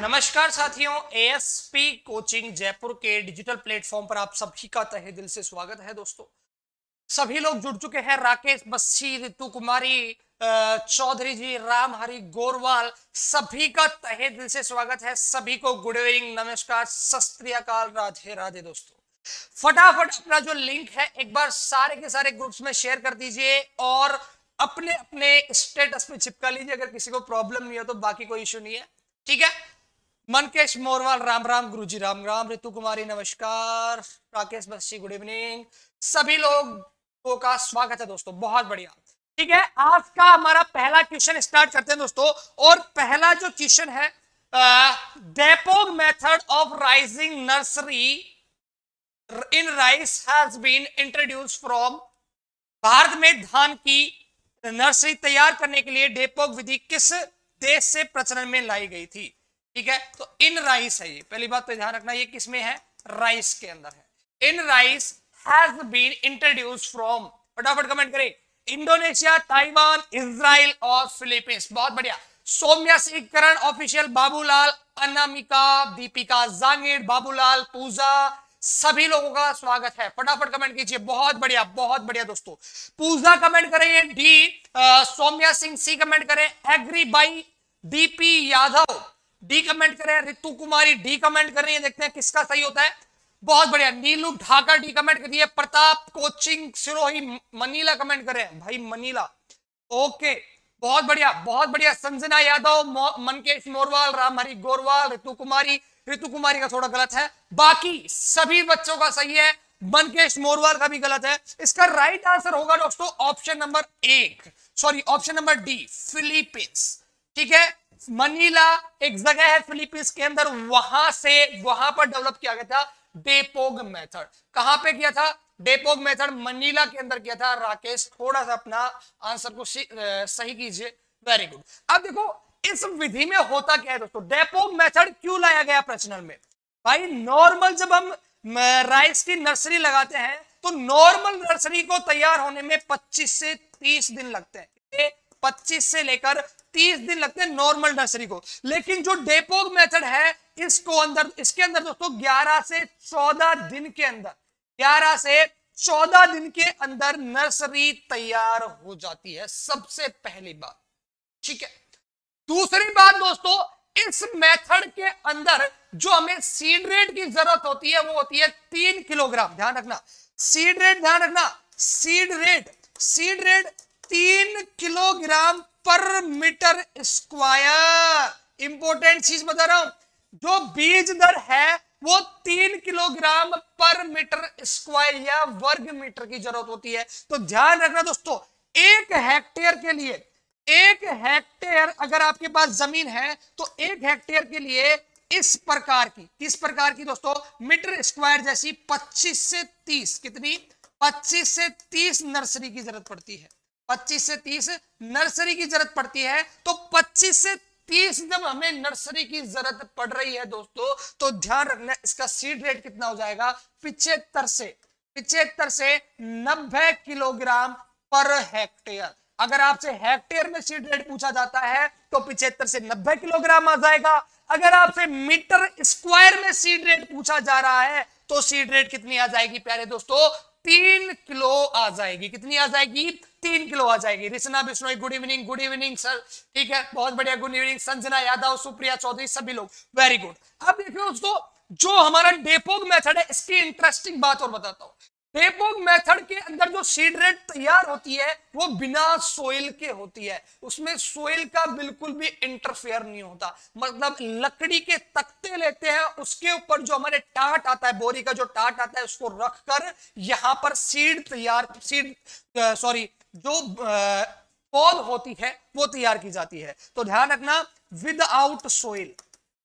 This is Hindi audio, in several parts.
नमस्कार साथियों एएसपी कोचिंग जयपुर के डिजिटल प्लेटफॉर्म पर आप सभी का तहे दिल से स्वागत है दोस्तों सभी लोग जुड़ चुके हैं राकेश बस्सी रितु कुमारी चौधरी जी राम हरि गोरवाल सभी का तहे दिल से स्वागत है सभी को गुड इवनिंग नमस्कार सस्त्रियाकाल राधे राधे दोस्तों फटाफट अपना जो लिंक है एक बार सारे के सारे ग्रुप्स में शेयर कर दीजिए और अपने अपने स्टेटस में चिपका लीजिए अगर किसी को प्रॉब्लम नहीं हो तो बाकी कोई इश्यू नहीं है ठीक है मनकेश मोरवाल राम राम गुरुजी राम राम ऋतु कुमारी नमस्कार राकेश बस्सी गुड इवनिंग सभी लोगों का स्वागत है दोस्तों बहुत बढ़िया ठीक है आज का हमारा पहला क्वेश्चन स्टार्ट करते हैं दोस्तों और पहला जो क्वेश्चन है dapog method of raising nursery in rice has been introduce from Bharat में धान की नर्सरी तैयार करने के लिए डेपोग विधि किस देश से प्रचलन में लाई गई थी ठीक है तो इन राइस है ये पहली बात तो ध्यान रखना ये किसमें है राइस के अंदर है in rice has been introduce from फटाफट कमेंट करें इंडोनेशिया ताइवान इसराइल और फिलीपींस बहुत बढ़िया सौम्या ऑफिशियल बाबूलाल अनामिका दीपिका जांगीर बाबूलाल पूजा सभी लोगों का स्वागत है फटाफट कमेंट कीजिए बहुत बढ़िया बहुत बढ़िया दोस्तों पूजा कमेंट करें D Saumya Singh C comment करें agri by DP Yadav D comment करें रितु कुमारी डी कमेंट कर रही है देखते हैं किसका सही होता है बहुत बढ़िया नीलू ढाका डी कमेंट करिए Pratap coaching Sirohi Manila comment करे भाई मनीला ओके बहुत बढ़िया बहुत बढ़िया संजना यादव मनकेश मोरवाल रामहरी गोरवाल रितु कुमारी रितु कुमारी का थोड़ा गलत है बाकी सभी बच्चों का सही है मनकेश मोरवाल का भी गलत है इसका राइट आंसर होगा दोस्तों ऑप्शन नंबर एक sorry option number D Philippines ठीक है मनीला एक जगह है फिलीपींस के अंदर वहां से वहां पर डेवलप किया गया था डेपोग मेथड कहां पे किया था डेपोग मेथड मनीला के अंदर किया था राकेश थोड़ा सा अपना आंसर को सही कीजिए वेरी गुड अब देखो इस विधि में होता क्या है दोस्तों डेपोग मेथड क्यों लाया गया प्रश्न में भाई नॉर्मल जब हम राइस की नर्सरी लगाते हैं तो नॉर्मल नर्सरी को तैयार होने में पच्चीस से तीस दिन लगते हैं पच्चीस से लेकर तीस दिन लगते हैं नॉर्मल नर्सरी को लेकिन जो डेपोग मेथड है इसको अंदर इसके अंदर दोस्तों तो ग्यारह से चौदह दिन के अंदर ग्यारह से चौदह दिन के अंदर नर्सरी तैयार हो जाती है सबसे पहली बात ठीक है दूसरी बात दोस्तों इस मेथड के अंदर जो हमें सीड रेट की जरूरत होती है वो होती है तीन किलोग्राम ध्यान रखना सीड रेट ध्यान रखना सीड रेट सीड रेट तीन kilogram per metre square important चीज बता रहा हूं जो बीज दर है वो तीन किलोग्राम पर मीटर स्क्वायर या वर्ग मीटर की जरूरत होती है तो ध्यान रखना दोस्तों एक हेक्टेयर के लिए एक हेक्टेयर अगर आपके पास जमीन है तो एक हेक्टेयर के लिए इस प्रकार की किस प्रकार की दोस्तों मीटर स्क्वायर जैसी 25 से 30 कितनी 25 से 30 नर्सरी की जरूरत पड़ती है 25 से 30 नर्सरी की जरूरत पड़ती है तो 25 से 30 जब हमें नर्सरी की जरूरत पड़ रही है दोस्तों तो ध्यान रखना इसका सीड रेट कितना हो जाएगा पिछहत्तर से पिछहत्तर से नब्बे किलोग्राम पर हेक्टेयर अगर आपसे हेक्टेयर में सीड रेट पूछा जाता है तो पिछहत्तर से नब्बे किलोग्राम आ जाएगा अगर आपसे मीटर स्क्वायर में सीड रेट पूछा जा रहा है तो सीड रेट कितनी आ जाएगी प्यारे दोस्तों तीन किलो आ जाएगी कितनी आ जाएगी तीन किलो आ जाएगी Rishna Bishnoi good evening good evening sir ठीक है बहुत बढ़िया गुड इवनिंग संजना यादव सुप्रिया चौधरी सभी लोग वेरी गुड अब देखिए दोस्तों जो हमारा डेपोग मेथड है इसकी इंटरेस्टिंग बात और बताता हूँ पेपोग मेथड के अंदर जो सीड रेट तैयार होती है वो बिना सोइल के होती है उसमें सोइल का बिल्कुल भी इंटरफेयर नहीं होता मतलब लकड़ी के तख्ते लेते हैं उसके ऊपर जो हमारे टाट आता है बोरी का जो टाट आता है उसको रखकर यहां पर सीड तैयार सीड सॉरी जो पौध होती है वो तैयार की जाती है तो ध्यान रखना without soil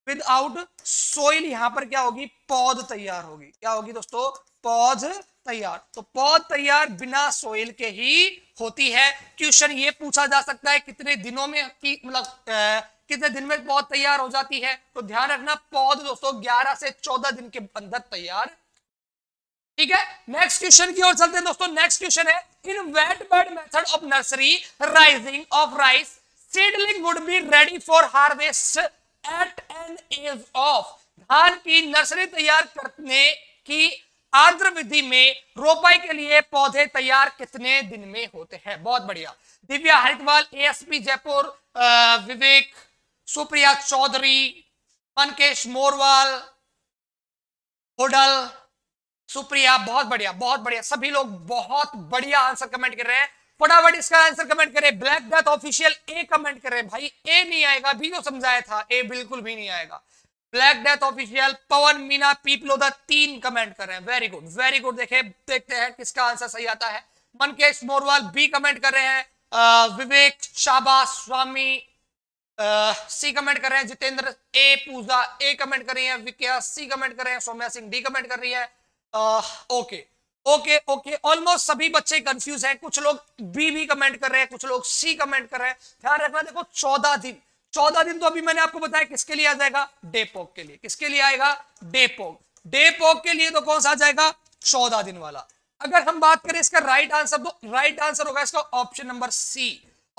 without soil यहां पर क्या होगी पौध तैयार होगी क्या होगी दोस्तों पौध तैयार तो पौध तैयार बिना सोइल के ही होती है क्वेश्चन ये पूछा जा सकता है कितने दिनों में की मतलब कितने दिन में पौध तैयार हो जाती है तो ध्यान रखना पौध दोस्तों 11 से 14 दिन के अंदर तैयार ठीक है नेक्स्ट क्वेश्चन की ओर चलते हैं दोस्तों नेक्स्ट क्वेश्चन है in wet bed method of nursery raising of rice seedling would be ready for harvest at an age of धान की नर्सरी तैयार करने की आर्द्र विधि में रोपाई के लिए पौधे तैयार कितने दिन में होते हैं बहुत बढ़िया दिव्या हरिद्वाल एएसपी जयपुर विवेक सुप्रिया चौधरी मनकेश मोरवाल होडल सुप्रिया बहुत बढ़िया बहुत बढ़िया सभी लोग बहुत बढ़िया आंसर कमेंट कर रहे हैं फटाफट इसका आंसर कमेंट करें black death official A comment कर रहे भाई ए नहीं आएगा भी तो समझाया था ए बिल्कुल भी नहीं आएगा black death official Pawan Meena Piploda तीन कमेंट कर रहे हैं वेरी गुड वेरी गुड देखे देखते हैं किसका आंसर सही आता है मनकेश मोरवाल बी कमेंट कर रहे हैं विवेक शाबा स्वामी सी कमेंट कर रहे हैं जितेंद्र ए पूजा ए कमेंट कर रही है विक्या सी कमेंट कर रहे हैं सौम्या सिंह डी कमेंट कर रही है ओके ओके ओके ऑलमोस्ट सभी बच्चे कंफ्यूज हैं कुछ लोग बी भी कमेंट कर रहे हैं कुछ लोग सी कमेंट कर रहे हैं ध्यान रखना देखो चौदह दिन चौदह दिन तो अभी मैंने आपको बताया किसके लिए आ जाएगा डेपोक के लिए किसके लिए आएगा डेपोक डेपोक के लिए तो कौन सा आ जाएगा चौदह दिन वाला अगर हम बात करें इसका राइट आंसर तो राइट आंसर होगा इसका option number C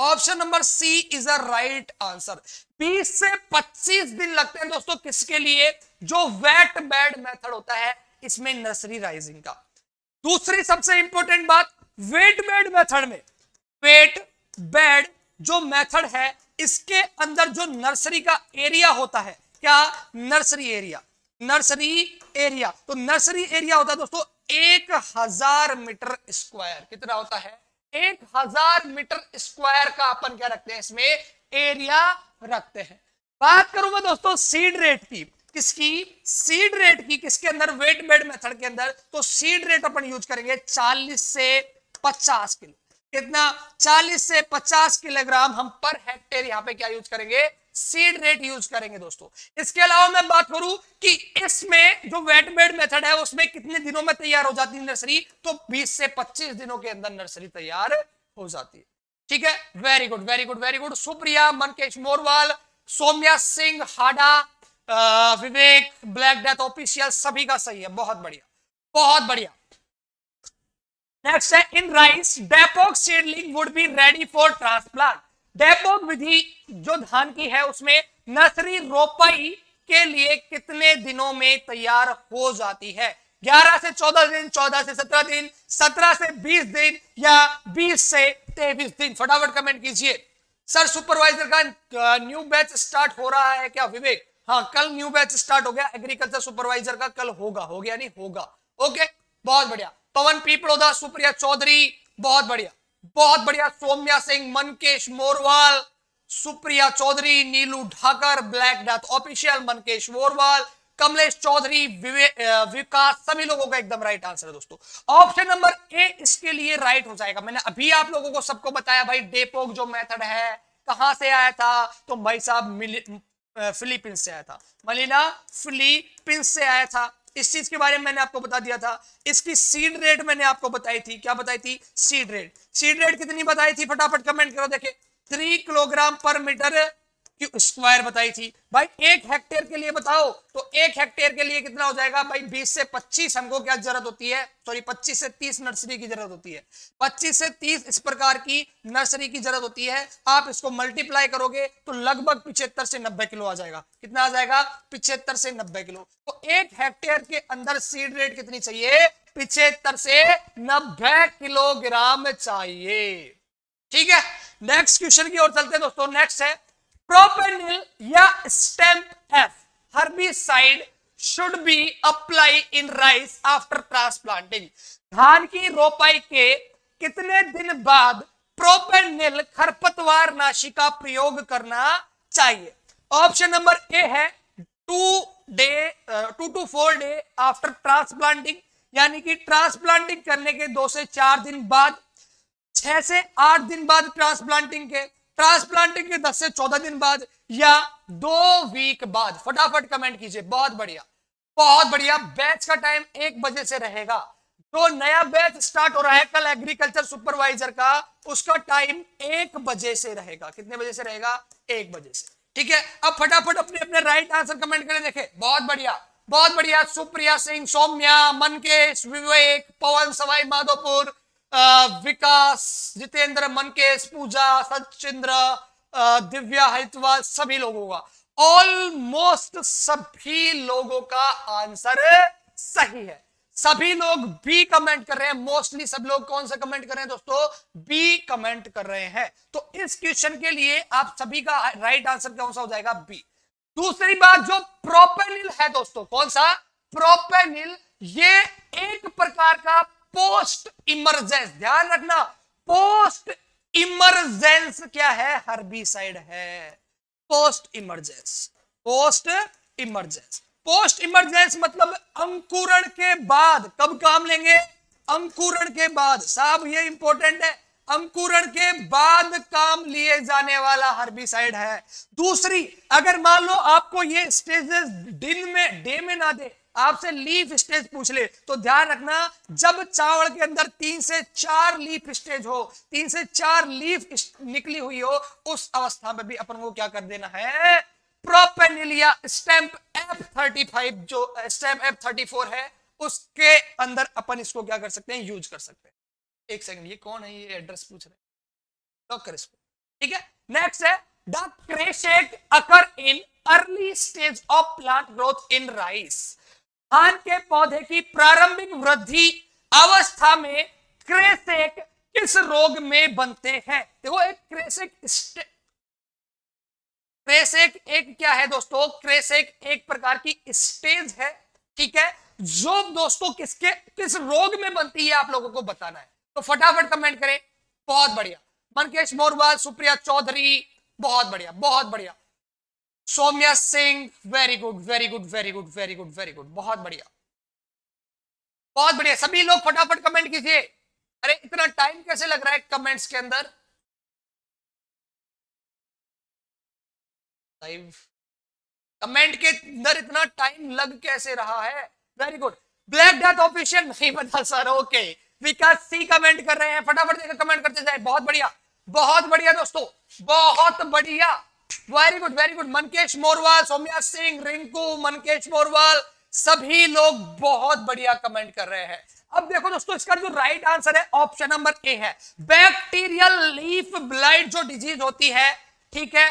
option number C is a right answer 20 से 25 दिन लगते हैं दोस्तों किसके लिए जो वेट बेड मेथड होता है इसमें नर्सरी राइजिंग का दूसरी सबसे इंपॉर्टेंट बात वेट बेड मेथड में वेट बेड जो मेथड है इसके अंदर जो नर्सरी का एरिया होता है क्या नर्सरी एरिया नर्सरी एरिया तो नर्सरी एरिया होता है दोस्तों एक हजार मीटर स्क्वायर कितना होता है एक हजार मीटर स्क्वायर का अपन क्या रखते हैं इसमें एरिया रखते हैं बात करूं मैं दोस्तों सीड रेट की किसकी सीड रेट की किसके अंदर वेट बेड मेथड के अंदर तो सीड रेट अपन यूज करेंगे चालीस से पचास किलो कितना 40 से 50 किलोग्राम हम पर हेक्टेयर यहां पे क्या यूज करेंगे सीड रेट यूज करेंगे दोस्तों इसके अलावा मैं बात करूं कि इसमें जो वेटमेड मेथड है उसमें कितने दिनों में तैयार हो जाती है नर्सरी तो 20 से 25 दिनों के अंदर नर्सरी तैयार हो जाती है ठीक है very good very good very good Supriya Mankesh Morwal Somya Singh Hada Vivek black death official सभी का सही है बहुत बढ़िया बहुत बढ़िया है in rice dapog seedling would be ready for transplant dapog विधि जो धान की है उसमें नर्सरी रोपाई के लिए कितने दिनों में तैयार हो जाती है 11 से 14 दिन 14 से 17 दिन 17 से 20 दिन या 20 से तेईस दिन फटाफट कमेंट कीजिए सर सुपरवाइजर का न्यू बैच स्टार्ट हो रहा है क्या विवेक हाँ कल न्यू बैच स्टार्ट हो गया एग्रीकल्चर सुपरवाइजर का कल होगा हो गया नहीं होगा ओके बहुत बढ़िया पवन पीपड़ोदा सुप्रिया चौधरी बहुत बढ़िया बहुत बढ़िया Somya Singh Mankesh Morwal Supriya Chaudhary Neelu Dhakar black death official Mankesh Morwal Kamlesh Chaudhary Vikas सभी लोगों का एकदम राइट आंसर है दोस्तों ऑप्शन नंबर ए इसके लिए राइट हो जाएगा मैंने अभी आप लोगों को सबको बताया भाई डेपोक जो मेथड है कहां से आया था तो भाई साहब फिलीपींस से आया था मलिना फिलीपींस से आया था इस चीज के बारे में मैंने आपको बता दिया था इसकी सीड रेट मैंने आपको बताई थी क्या बताई थी सीड रेट सीड रेट कितनी बताई थी फटाफट कमेंट करो देखे थ्री किलोग्राम पर मीटर की स्क्वायर बताई थी भाई एक हेक्टेयर के लिए बताओ तो एक हेक्टेयर के लिए कितना हो जाएगा भाई 20 से 25 हमको क्या जरूरत होती है सॉरी 25 से 30 नर्सरी की जरूरत होती है 25 से 30 इस प्रकार की नर्सरी की जरूरत होती है आप इसको मल्टीप्लाई करोगे तो लगभग पिछहत्तर से नब्बे किलो आ जाएगा कितना आ जाएगा पिछहत्तर से नब्बे किलो तो एक हेक्टेयर के अंदर सीड रेट कितनी चाहिए पिछहत्तर से नब्बे किलोग्राम चाहिए ठीक है नेक्स्ट क्वेश्चन की ओर चलते हैं दोस्तों नेक्स्ट है propanil या stamp F herbicide should be apply in rice after transplanting धान की रोपाई के कितने दिन बाद propanil खरपतवार नाशी का प्रयोग करना चाहिए ऑप्शन नंबर ए है two day two to four day after transplanting यानी कि ट्रांसप्लांटिंग करने के दो से चार दिन बाद छह से आठ दिन बाद ट्रांसप्लांटिंग के ट्रांसप्लांटिंग के 10 से 14 दिन बाद या दो वीक बाद फटाफट कमेंट कीजिए बहुत बढ़िया बहुत बढ़िया बैच का टाइम एक बजे से रहेगा तो नया बैच स्टार्ट हो रहा है कल एग्रीकल्चर सुपरवाइजर का उसका टाइम एक बजे से रहेगा कितने बजे से रहेगा एक बजे से ठीक है अब फटाफट अपने अपने राइट आंसर कमेंट करें देखे बहुत बढ़िया बहुत बढ़िया सुप्रिया सिंह सौम्या मनकेश विवेक पवन सवाई माधोपुर विकास जितेंद्र मनकेश पूजा सचिंद्र दिव्या हरिद्वार सभी लोगों का ऑलमोस्ट सभी लोगों का आंसर सही है सभी लोग बी कमेंट कर रहे हैं मोस्टली सब लोग कौन सा कमेंट कर रहे हैं दोस्तों बी कमेंट कर रहे हैं तो इस क्वेश्चन के लिए आप सभी का राइट आंसर कौन सा हो जाएगा बी दूसरी बात जो प्रोपेनिल है दोस्तों कौन सा प्रोपेनिल ये एक प्रकार का पोस्ट इमरजेंस ध्यान रखना पोस्ट इमरजेंस क्या है साइड है post emergence post emergence post emergence मतलब अंकुरण के बाद कब काम लेंगे अंकुरण के बाद साहब ये इंपॉर्टेंट है अंकुरण के बाद काम लिए जाने वाला हर्बिसाइड है दूसरी अगर मान लो आपको ये स्टेजेस दिन में डे में ना दे आपसे लीफ स्टेज पूछ ले तो ध्यान रखना जब चावल के अंदर तीन से चार लीफ स्टेज हो तीन से चार लीफ निकली हुई हो उस अवस्था में भी अपन को क्या कर देना है प्रोपेनिलिया स्टैंप एफ थर्टी फाइव जो स्टैंप एफ थर्टी फोर है उसके अंदर अपन इसको क्या कर सकते हैं यूज कर सकते हैं एक सेकंड ये कौन है ये एड्रेस पूछ रहे लॉक कर इसको ठीक है नेक्स्ट है the occur in early stage of plant growth in rice धान के पौधे की प्रारंभिक वृद्धि अवस्था में क्रेसेक किस रोग में बनते हैं देखो एक क्रेसेक क्रेसेक एक क्या है दोस्तों क्रेसेक एक प्रकार की स्टेज है ठीक है जो दोस्तों किसके किस रोग में बनती है आप लोगों को बताना है तो फटाफट कमेंट करें बहुत बढ़िया मनकेश मोरवाल सुप्रिया चौधरी बहुत बढ़िया बहुत बढ़िया Somya Singh very good very good very good very good very good बहुत बढ़िया बहुत बढ़िया सभी लोग फटाफट कमेंट कीजिए अरे इतना टाइम कैसे लग रहा है कमेंट्स के अंदर लाइव कमेंट के अंदर इतना टाइम लग कैसे रहा है very good black death official नहीं बता sir okay Vikas C comment कर रहे हैं फटाफट देखकर कमेंट करते जाए बहुत बढ़िया बहुत बढ़िया दोस्तों बहुत बढ़िया very good very good Mankesh Morwal Saumya Singh Rinku Mankesh Morwal सभी लोग बहुत बढ़िया कमेंट कर रहे हैं अब देखो दोस्तों इसका जो राइट आंसर है ऑप्शन नंबर ए है बैक्टीरियल लीफ ब्लाइट जो डिजीज होती है ठीक है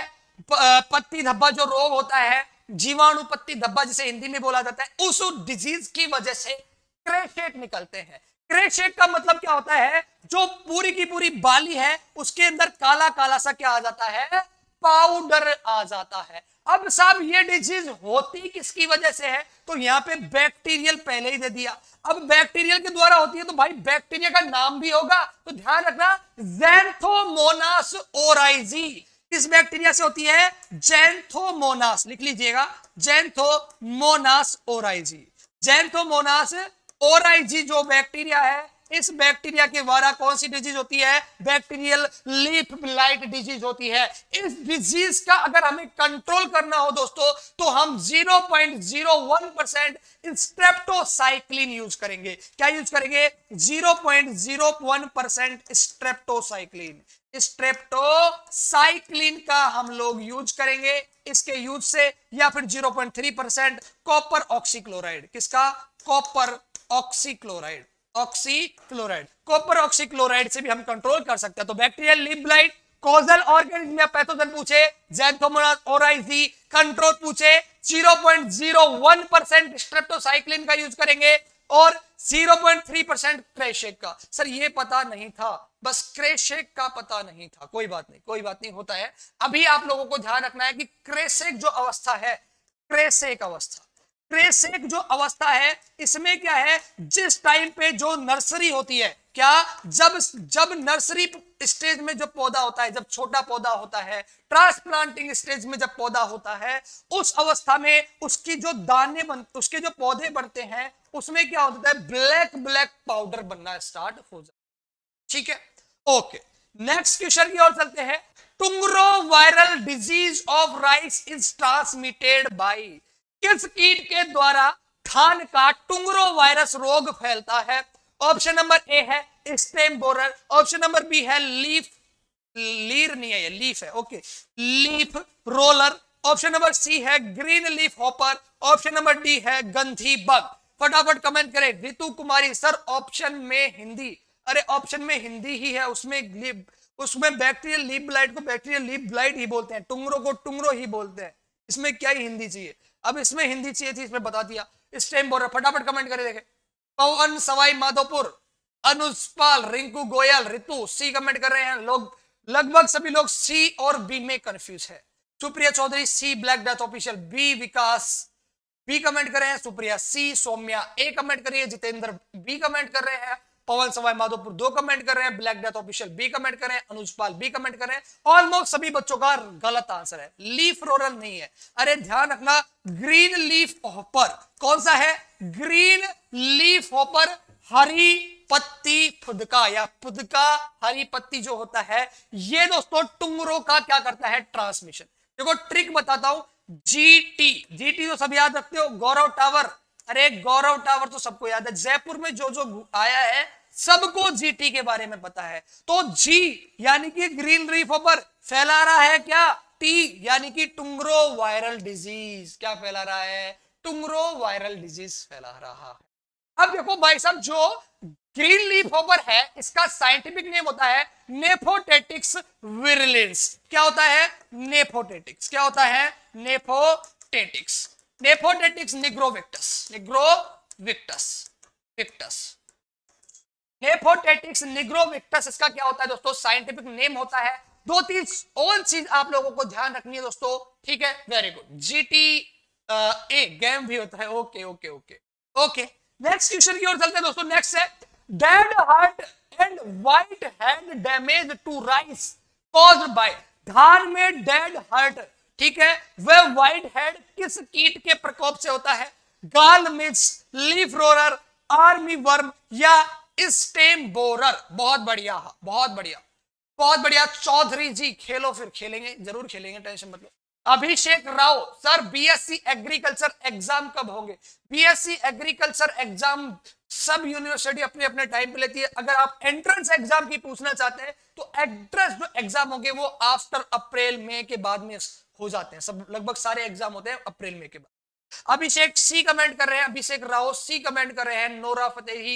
पत्ती धब्बा जो रोग होता है जीवाणु पत्ती धब्बा जिसे हिंदी में बोला जाता है उस डिजीज की वजह से क्रेशेट निकलते हैं क्रेशेट का मतलब क्या होता है जो पूरी की पूरी बाली है उसके अंदर काला काला सा क्या आ जाता है पाउडर आ जाता है अब साहब ये डिजीज होती किसकी वजह से है तो यहाँ पे बैक्टीरियल पहले ही दे दिया अब बैक्टीरियल के द्वारा होती है तो भाई बैक्टीरिया का नाम भी होगा तो ध्यान रखना जैंथोमोनास ओराइजी किस बैक्टीरिया से होती है जैंथोमोनास लिख लीजिएगा जैंथोमोनास ओराइजी जैंथोमोनास ओराइजी जो बैक्टीरिया है इस बैक्टीरिया के द्वारा कौन सी डिजीज होती है बैक्टीरियल लीफ लाइट डिजीज होती है इस डिजीज का अगर हमें कंट्रोल करना हो दोस्तों तो हम 0.01 परसेंट स्ट्रेप्टोसाइक्लिन यूज करेंगे क्या यूज करेंगे 0.01 परसेंट स्ट्रेप्टोसाइक्लिन स्ट्रेप्टोसाइक्लिन का हम लोग यूज करेंगे इसके यूज से या फिर 0.3 परसेंट कॉपर ऑक्सीक्लोराइड किसका copper oxychloride oxychloride copper oxychloride से भी हम कंट्रोल कर सकते हैं तो bacterial leaf blight causal organism या पैथोजन पूछे जैंथोमोनास कंट्रोल पूछे 0.01 परसेंट स्ट्रेप्टोसाइक्लिन का यूज करेंगे और 0.3 परसेंट क्रेशेक का सर ये पता नहीं था बस क्रेशेक का पता नहीं था कोई बात नहीं कोई बात नहीं होता है अभी आप लोगों को ध्यान रखना है कि क्रेशेक जो अवस्था है क्रेशेक अवस्था क्रेसेक जो अवस्था है इसमें क्या है जिस टाइम पे जो नर्सरी होती है क्या जब जब नर्सरी स्टेज में जब पौधा होता है जब छोटा पौधा होता है ट्रांसप्लांटिंग स्टेज में जब पौधा होता है उस अवस्था में उसकी जो दाने बन उसके जो पौधे बनते हैं उसमें क्या होता है ब्लैक ब्लैक पाउडर बनना स्टार्ट हो जाता ठीक है ओके नेक्स्ट क्वेश्चन की ओर चलते हैं tungro viral disease of rice is transmitted by किस कीट के द्वारा थान का टुंगरो वायरस रोग फैलता है ऑप्शन नंबर ए है stem borer option number B है लीफ लीर नहीं है ये लीफ है okay leaf roller option number C है green leaf hopper option number D है गंधी बग फटाफट कमेंट करें रितु कुमारी सर ऑप्शन में हिंदी अरे ऑप्शन में हिंदी ही है उसमें उसमें बैक्टीरियल लीप ब्लाइट को बैक्टीरियल लीप ब्लाइट ही बोलते हैं टुंगरो को टुंगरो ही बोलते हैं इसमें क्या ही हिंदी चाहिए अब इसमें हिंदी चाहिए थी इसमें बता दिया इस टाइम बोल रहे फटाफट कमेंट करे देखे पवन सवाई माधोपुर अनुज पाल रिंकू गोयल रितु सी कमेंट कर रहे हैं लोग लगभग सभी लोग सी और बी में कंफ्यूज है Supriya Chaudhary C black death official B Vikas B comment कर रहे हैं Supriya C Saumya A comment करिए जितेंद्र बी कमेंट कर रहे हैं पवन सवाई माधोपुर दो कमेंट कर रहे हैं black death official B comment करें अनुजपाल बी कमेंट करें ऑलमोस्ट सभी बच्चों का गलत आंसर है लीफ रोरल नहीं है अरे ध्यान रखना ग्रीन लीफ हॉपर कौन सा है ग्रीन लीफ हॉपर हरी पत्ती फुदका या फुदका हरी पत्ती जो होता है ये दोस्तों टुमरों का क्या करता है ट्रांसमिशन देखो ट्रिक बताता हूं जी टी जी टी तो सब याद रखते हो गौरव टावर अरे गौरव टावर तो सबको याद है जयपुर में जो जो आया है सबको जीटी के बारे में पता है तो जी यानी कि ग्रीन रीफ ऊपर फैला रहा है क्या टी यानी कि टुंगरो वायरल डिजीज क्या फैला रहा है टुंगरो वायरल डिजीज फैला रहा है अब देखो भाई साहब जो ग्रीन लीफ ओवर है इसका साइंटिफिक नेम होता है नेफोटेटिक्स विरलेंस क्या होता है नेफोटेटिक्स क्या होता है नेफोटेटिक्स Nephotetics nigrovictus, nigrovictus, victus. Nephotetics nigrovictus इसका क्या होता है दोस्तों साइंटिफिक नेम होता है दो तीन और चीज आप लोगों को ध्यान रखनी है दोस्तों ठीक है very good GT a game भी होता है okay okay okay okay next question की ओर चलते हैं दोस्तों नेक्स्ट है dead heart and white head damage to rice caused by धान में डेड हार्ट ठीक है वह वाइट हेड किस कीट के प्रकोप से होता है gall midge leaf roller army worm या स्टेम बोरर बहुत बढ़िया बहुत बढ़िया बहुत बढ़िया चौधरी जी खेलो फिर खेलेंगे जरूर खेलेंगे टेंशन मत लो Abhishek Rao sir BSc agriculture exam कब होंगे बीएससी एग्रीकल्चर एग्जाम सब यूनिवर्सिटी अपने अपने टाइम पे लेती है अगर आप एंट्रेंस एग्जाम की पूछना चाहते हैं तो एंट्रेंस जो एग्जाम होंगे वो आफ्टर अप्रैल मई के बाद में हो जाते हैं सब लगभग सारे एग्जाम होते हैं अप्रैल में के बाद अभिषेक सी कमेंट कर रहे हैं अभिषेक राव सी कमेंट कर रहे हैं नोरा फतेही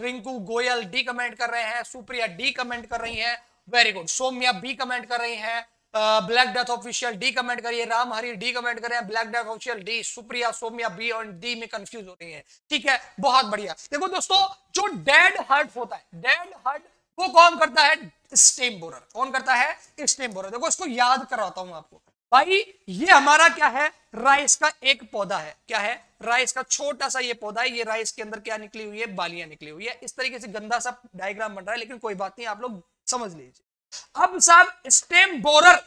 रिंकू गोयल डी कमेंट कर रहे हैं सुप्रिया डी कमेंट कर रही है very good Somya B comment कर रही है black death official D comment करिए राम हरी डी कमेंट करें black death official D Supriya Somya B और डी में कंफ्यूज हो रही है ठीक है बहुत बढ़िया देखो दोस्तों जो डेड हर्ट होता है डेड हर्ट वो कौन करता है स्टेम बोरर कौन करता है स्टेम बोरर देखो इसको याद कराता हूं आपको भाई ये हमारा क्या है राइस का एक पौधा है क्या है राइस का छोटा सा ये पौधा है ये राइस के अंदर क्या निकली हुई है बालियां निकली हुई है इस तरीके से गंदा सा डायग्राम बन रहा है लेकिन कोई बात नहीं आप लोग समझ लीजिए अब साहब स्टेम बोरर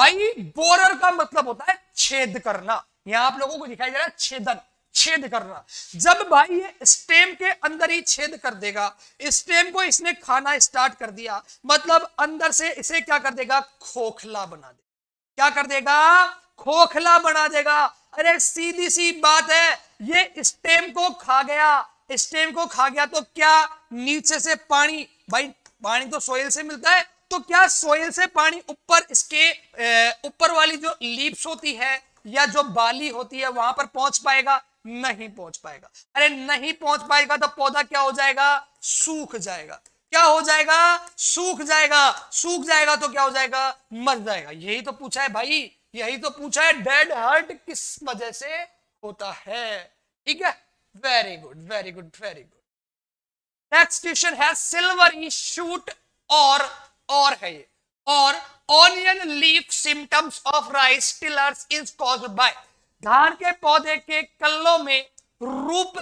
भाई बोरर का मतलब होता है छेद करना यहां आप लोगों को दिखाई दे रहा है छेदन छेद कर रहा जब भाई ये स्टेम के अंदर ही छेद कर देगा स्टेम को इसने खाना स्टार्ट कर दिया मतलब अंदर से इसे क्या कर देगा खोखला बना देगा क्या कर देगा खोखला बना देगा अरे सीधी सी बात है ये स्टेम को खा गया स्टेम को खा गया तो क्या नीचे से पानी भाई पानी तो सोयल से मिलता है तो क्या सोयल से पानी ऊपर इसके ऊपर वाली जो लीप्स होती है या जो बाली होती है वहां पर पहुंच पाएगा नहीं पहुंच पाएगा अरे नहीं पहुंच पाएगा तो पौधा क्या हो जाएगा सूख जाएगा क्या हो जाएगा सूख जाएगा सूख जाएगा तो क्या हो जाएगा मर जाएगा यही तो पूछा है भाई यही तो पूछा है डेड हर्ट किस वजह से होता है ठीक है very good very good very good next question है सिल्वर ई शूट और और है ये और onion leaf symptoms of rice tillers is caused by धान के पौधे के कल्लों में रूप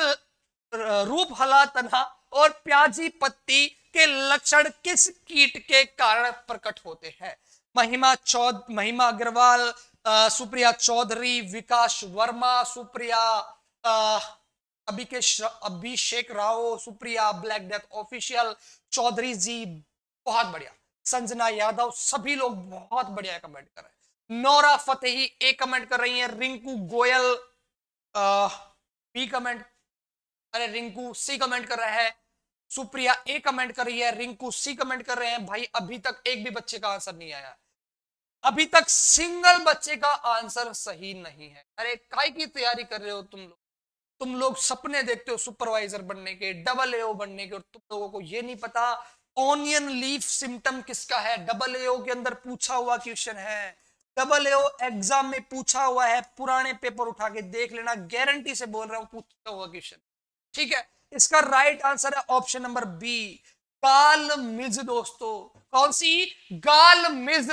रूप हला तना और प्याजी पत्ती के लक्षण किस कीट के कारण प्रकट होते हैं महिमा चौध Mahima Agarwal Supriya Chaudhary Vikas Verma Supriya Abhikesh Abhishek Rao Supriya black death official Chaudhary ji बहुत बढ़िया संजना यादव सभी लोग बहुत बढ़िया कमेंट कर रहे हैं नौरा फतेही ए कमेंट कर रही है रिंकू गोयल बी कमेंट अरे रिंकू सी कमेंट कर रहा है सुप्रिया ए कमेंट कर रही है रिंकू सी कमेंट कर रहे हैं भाई अभी तक एक भी बच्चे का आंसर नहीं आया अभी तक सिंगल बच्चे का आंसर सही नहीं है अरे काय की तैयारी कर रहे हो तुम लोग तुम लोग सपने देखते हो सुपरवाइजर बनने के डबल एओ बनने के और तुम लोगों को ये नहीं पता ऑनियन लीफ सिम्टम किसका है डबल एओ के अंदर पूछा हुआ क्वेश्चन है डबल ए एग्जाम में पूछा हुआ है पुराने पेपर उठा के देख लेना गारंटी से बोल रहा हूं पूछा हुआ क्वेश्चन ठीक है इसका राइट आंसर है option number B gall midge दोस्तों कौन सी गाल मिज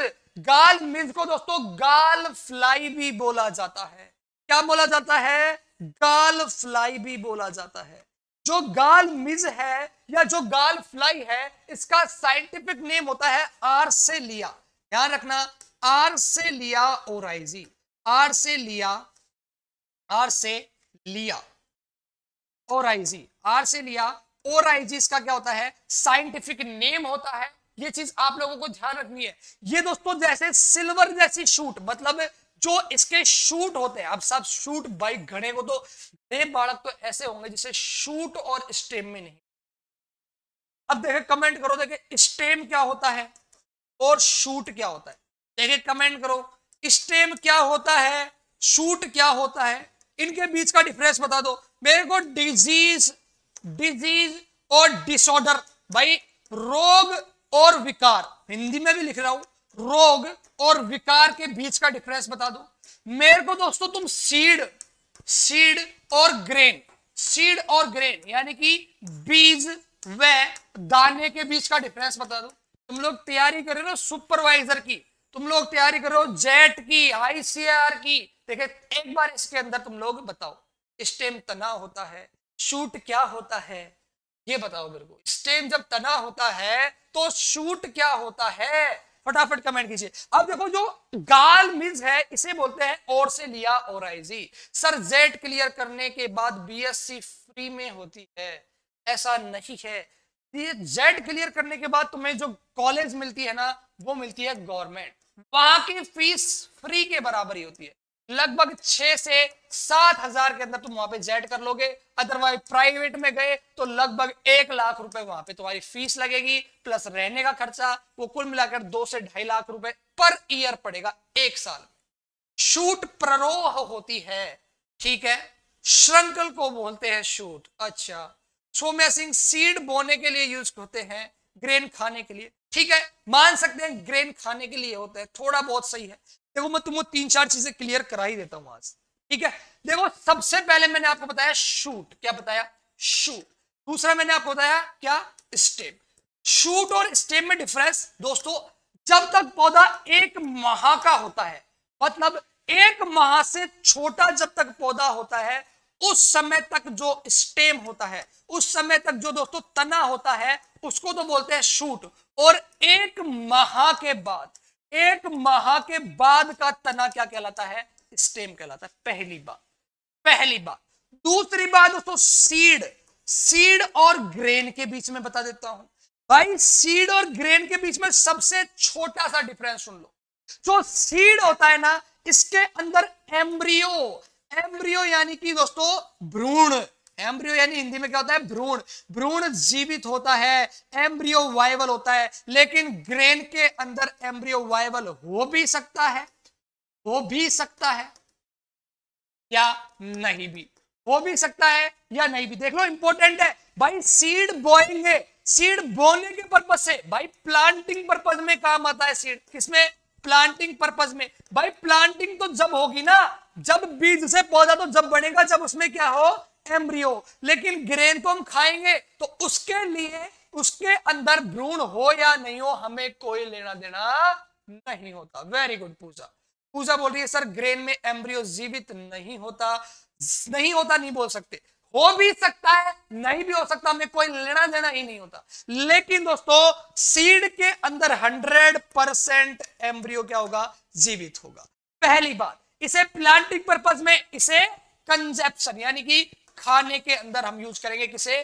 गाल मिज को दोस्तों गाल फ्लाई भी बोला जाता है क्या बोला जाता है गाल फ्लाई भी बोला जाता है जो गाल मिज है या जो गाल फ्लाई है इसका साइंटिफिक नेम होता है आर से लिया ध्यान रखना आर से लिया ओराइजी आर से लिया आर से लिया ओराइजी आर से लिया ओराइजी इसका क्या होता है साइंटिफिक नेम होता है ये चीज आप लोगों को ध्यान रखनी है ये दोस्तों जैसे सिल्वर जैसी शूट मतलब जो इसके शूट होते हैं अब सब शूट बाइक घड़े को तो बे बाढ़ तो ऐसे होंगे जिसे शूट और स्टेम में नहीं अब देखे कमेंट करो देखे स्टेम क्या होता है और शूट क्या होता है देखिए कमेंट करो स्टेम क्या होता है शूट क्या होता है इनके बीच का डिफरेंस बता दो मेरे को डिजीज डिजीज और डिसऑर्डर भाई रोग और विकार हिंदी में भी लिख रहा हूं रोग और विकार के बीच का डिफरेंस बता दो मेरे को दोस्तों तुम सीड सीड और ग्रेन सीड और ग्रेन यानी कि बीज व दाने के बीच का डिफरेंस बता दो तुम लोग तैयारी कर रहे हो सुपरवाइजर की तुम लोग तैयारी करो जेट की आईसीआर की देखे एक बार इसके अंदर तुम लोग बताओ स्टेम तना होता है शूट क्या होता है ये बताओ मेरे को स्टेम जब तना होता है तो शूट क्या होता है फटाफट कमेंट कीजिए अब देखो जो गाल मिज है इसे बोलते हैं और से लिया और आईजी सर जेट क्लियर करने के बाद बीएससी फ्री में होती है ऐसा नहीं है ये जेट क्लियर करने के बाद तुम्हें जो कॉलेज मिलती है ना वो मिलती है गवर्नमेंट वहां की फीस फ्री के बराबर ही होती है लगभग छह से सात हजार के अंदर तुम वहां पे जेड कर लोगे अदरवाइज प्राइवेट में गए तो लगभग एक लाख रुपए वहां पे तुम्हारी फीस लगेगी प्लस रहने का खर्चा वो कुल मिलाकर दो से ढाई लाख रुपए पर ईयर पड़ेगा एक साल शूट प्ररोह होती है ठीक है श्रृंखल को बोलते हैं शूट अच्छा सोम्या सिंह सीड बोने के लिए यूज होते हैं ग्रेन खाने के लिए ठीक है मान सकते हैं ग्रेन खाने के लिए होता है थोड़ा बहुत सही है देखो मैं तुमको तीन चार चीजें क्लियर करा ही देता हूं आज ठीक है देखो सबसे पहले मैंने आपको बताया शूट क्या बताया शूट दूसरा मैंने आपको बताया क्या स्टेप शूट और स्टेप में डिफरेंस दोस्तों जब तक पौधा एक माह का होता है मतलब एक माह से छोटा जब तक पौधा होता है उस समय तक जो स्टेम होता है उस समय तक जो दोस्तों तना होता है उसको तो बोलते हैं शूट और एक माह के बाद एक माह के बाद का तना क्या कहलाता है स्टेम कहलाता है पहली बात पहली बात दूसरी बात दोस्तों सीड सीड और ग्रेन के बीच में बता देता हूं भाई सीड और ग्रेन के बीच में सबसे छोटा सा डिफरेंस सुन लो जो सीड होता है ना इसके अंदर एम्ब्रियो एम्ब्रियो यानी कि दोस्तों भ्रूण एम्ब्रियो यानी हिंदी में क्या होता है भ्रूण भ्रूण जीवित होता है एम्ब्रियो वायबल होता है लेकिन ग्रेन के अंदर एम्ब्रियो वायबल हो भी सकता है हो भी सकता है या नहीं भी हो भी सकता है या नहीं भी देख लो इंपॉर्टेंट है भाई सीड बोएंग है सीड बोने के पर्पज से भाई प्लांटिंग पर्पज में काम आता है सीड किसमें प्लांटिंग पर्पज में भाई प्लांटिंग तो जब होगी ना जब बीज से पौधा तो जब बनेगा जब उसमें क्या हो एम्ब्रियो लेकिन ग्रेन को तो हम खाएंगे तो उसके लिए उसके अंदर भ्रूण हो या नहीं हो हमें कोई लेना देना नहीं होता वेरी गुड पूजा पूजा बोल रही है सर ग्रेन में एम्ब्रियो जीवित नहीं होता नहीं होता नहीं बोल सकते हो भी सकता है नहीं भी हो सकता हमें कोई लेना देना ही नहीं होता लेकिन दोस्तों सीड के अंदर हंड्रेड परसेंट एम्ब्रियो क्या होगा जीवित होगा पहली बात इसे प्लांटिंग पर्पज में इसे कंजेप्शन यानी कि खाने के अंदर हम यूज करेंगे किसे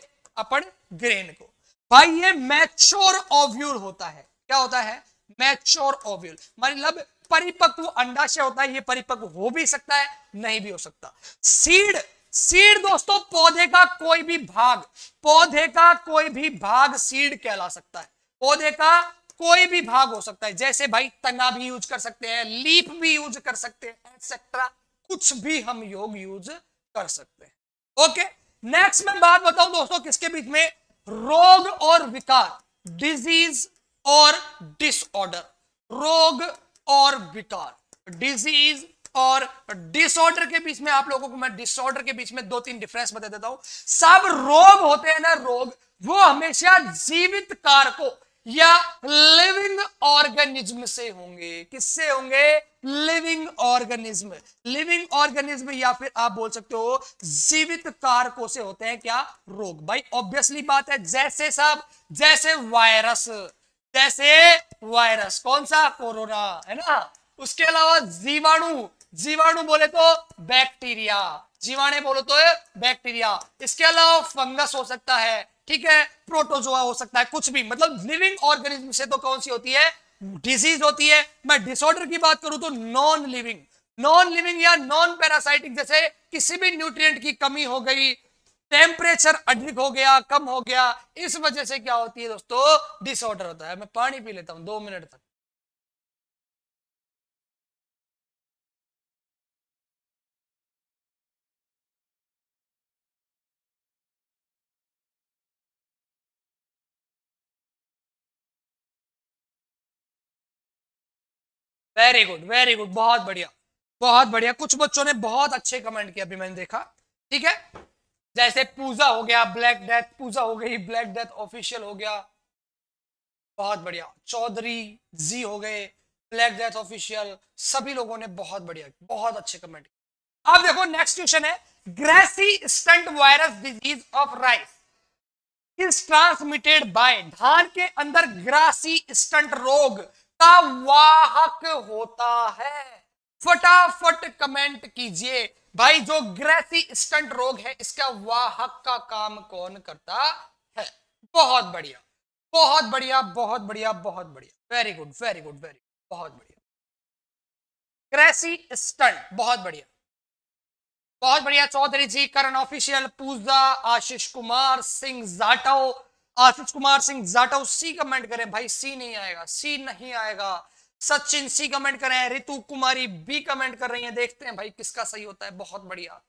अपन ग्रेन को भाई ये मैच्योर ओव्यूल होता है क्या होता है मैच्योर ओव्यूल मतलब परिपक्व अंडाशय होता है ये परिपक्व हो भी सकता है नहीं भी हो सकता सीड सीड दोस्तों पौधे का कोई भी भाग पौधे का कोई भी भाग सीड कहला सकता है पौधे का कोई भी भाग हो सकता है जैसे भाई तना भी यूज कर सकते हैं लीप भी यूज कर सकते हैं एक्सेट्रा कुछ भी हम योग यूज कर सकते हैं ओके नेक्स्ट मैं बात बताऊं दोस्तों किसके बीच में रोग और विकार डिजीज और डिसऑर्डर रोग और विकार डिजीज और डिसऑर्डर के बीच में आप लोगों को मैं डिसऑर्डर के बीच में दो तीन डिफरेंस बता देता हूं सब रोग होते हैं ना रोग वो हमेशा जीवित कारकों या लिविंग ऑर्गेनिज्म से होंगे किससे होंगे लिविंग ऑर्गेनिज्म लिविंग ऑर्गेनिज्म या फिर आप बोल सकते हो जीवित कारकों से होते हैं क्या रोग भाई ऑब्वियसली बात है जैसे सब जैसे वायरस जैसे वायरस कौन सा कोरोना है ना उसके अलावा जीवाणु जीवाणु बोले तो बैक्टीरिया जीवाणु बोले तो बैक्टीरिया इसके अलावा फंगस हो सकता है ठीक है प्रोटोजोआ हो सकता है कुछ भी मतलब लिविंग ऑर्गेनिज्म से तो कौन सी होती है डिजीज होती है मैं डिसऑर्डर की बात करूं तो नॉन लिविंग नॉन लिविंग या नॉन पैरासाइटिक जैसे किसी भी न्यूट्रिएंट की कमी हो गई टेम्परेचर अधिक हो गया कम हो गया इस वजह से क्या होती है दोस्तों डिसऑर्डर होता है मैं पानी पी लेता हूं दो मिनट तक वेरी गुड वेरी गुड बहुत बढ़िया बहुत बढ़िया कुछ बच्चों ने बहुत अच्छे कमेंट किया अभी मैंने देखा ठीक है जैसे पूजा हो गया ब्लैक डेथ पूजा हो गई ब्लैक डेथ ऑफिशियल हो गया बहुत बढ़िया चौधरी जी हो गए ब्लैक डेथ ऑफिशियल सभी लोगों ने बहुत बढ़िया बहुत अच्छे कमेंट अब देखो नेक्स्ट क्वेश्चन है grassy stunt virus disease of rice is transmitted by धान के अंदर ग्रासी स्टंट रोग का वाहक होता है फटाफट कमेंट कीजिए भाई जो ग्रेसी स्टंट रोग है इसका वाहक का काम कौन करता है बहुत बढ़िया बहुत बढ़िया बहुत बढ़िया बहुत बढ़िया very good very good very good बहुत बढ़िया क्रेसी स्टंट बहुत बढ़िया बहुत बढ़िया Chaudhary ji Karan official Pooja Ashish Kumar Singh Jatav Ashish Kumar Singh Jatav C comment करें भाई सी नहीं आएगा सी नहीं आएगा सचिन सी कमेंट कर रहे हैं रितु कुमारी बी कमेंट कर रही हैं देखते हैं भाई किसका सही होता है बहुत बढ़िया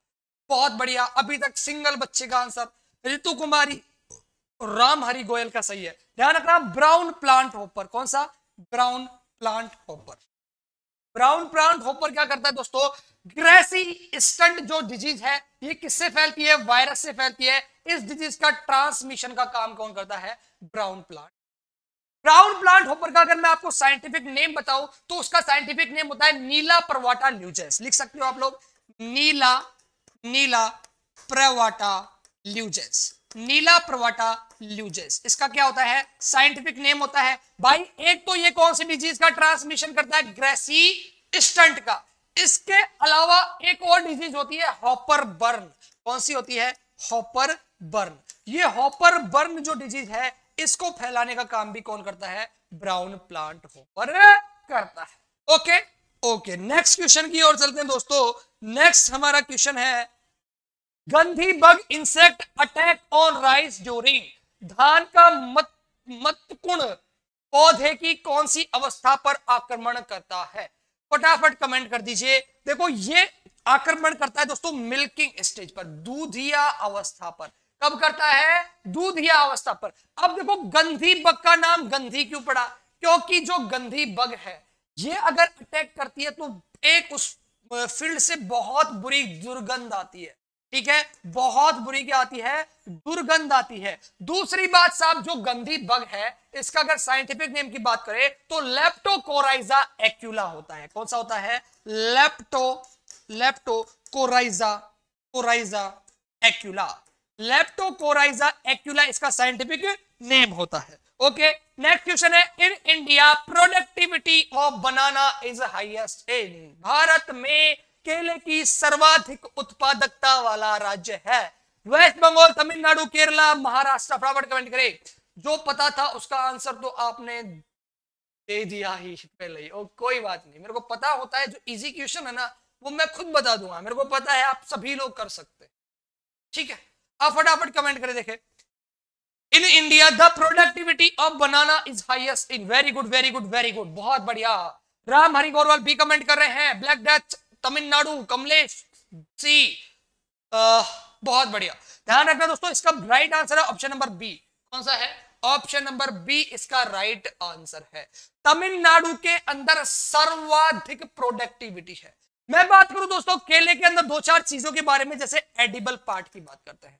बहुत बढ़िया अभी तक सिंगल बच्चे का आंसर रितु कुमारी राम हरि गोयल का सही है ध्यान रखना ब्राउन प्लांट होपर कौन सा brown plant hopper brown plant hopper क्या करता है दोस्तों ग्रेसी स्टंट जो डिजीज है ये किससे फैलती है वायरस से फैलती है इस डिजीज का ट्रांसमिशन का काम कौन करता है brown plant brown plant hopper का अगर मैं आपको साइंटिफिक नेम बताऊं तो उसका साइंटिफिक नेम होता है नीला प्रवाटा ल्यूजेस लिख सकते हो आप लोग नीला नीला प्रवाटा ल्यूजेस नीला प्रवाटा ल्यूजेस इसका क्या होता है साइंटिफिक नेम होता है भाई एक तो ये कौन सी डिजीज का ट्रांसमिशन करता है ग्रेसी स्टंट का इसके अलावा एक और डिजीज होती है हॉपर बर्न कौन सी होती है हॉपर बर्न ये हॉपर बर्न जो डिजीज है इसको फैलाने का काम भी कौन करता है ब्राउन प्लांट हॉपर करता है ओके ओके नेक्स्ट क्वेश्चन की ओर चलते हैं दोस्तों नेक्स्ट हमारा क्वेश्चन है Gandhi bug insect attack on rice during धान का मत मतकुण पौधे की कौन सी अवस्था पर आक्रमण करता है फटाफट कमेंट कर दीजिए देखो ये आक्रमण करता है दोस्तों मिल्किंग स्टेज पर दूधिया अवस्था पर कब करता है दूध या अवस्था पर अब देखो गंधी बग का नाम गंधी क्यों पड़ा क्योंकि जो गंधी बग है ये अगर अटैक करती है तो एक उस फील्ड से बहुत बुरी दुर्गंध आती है ठीक है बहुत बुरी क्या आती है दुर्गंध आती है दूसरी बात साहब जो गंधी बग है इसका अगर साइंटिफिक नेम की बात करें तो लेप्टोकोराइजा एक्यूला होता है कौन सा होता है लेप्टो लेप्टोकोराइजा कोराइजा एक्यूला लेप्टोकोराइजा एक्यूला इसका साइंटिफिक नेम होता है ओके नेक्स्ट क्वेश्चन है in India productivity of banana is highest इन भारत में केले की सर्वाधिक उत्पादकता वाला राज्य है वेस्ट बंगाल तमिलनाडु केरला महाराष्ट्र फटाफट कमेंट करे जो पता था उसका आंसर तो आपने दे दिया ही पहले ही और कोई बात नहीं मेरे को पता होता है जो इजी क्वेश्चन है ना वो मैं खुद बता दूंगा मेरे को पता है आप सभी लोग कर सकते ठीक है आप फटाफट कमेंट करें देखे in India the productivity of banana is highest in very good very good very good बहुत बढ़िया राम हरि गोरवाल भी कमेंट कर रहे हैं ब्लैक डेथ तमिलनाडु कमलेश सी बहुत बढ़िया ध्यान रखना दोस्तों इसका राइट आंसर है ऑप्शन नंबर बी कौन सा है ऑप्शन नंबर बी इसका राइट आंसर है तमिलनाडु के अंदर सर्वाधिक प्रोडक्टिविटी है मैं बात करूं दोस्तों केले के अंदर दो चार चीजों के बारे में जैसे एडिबल पार्ट की बात करते हैं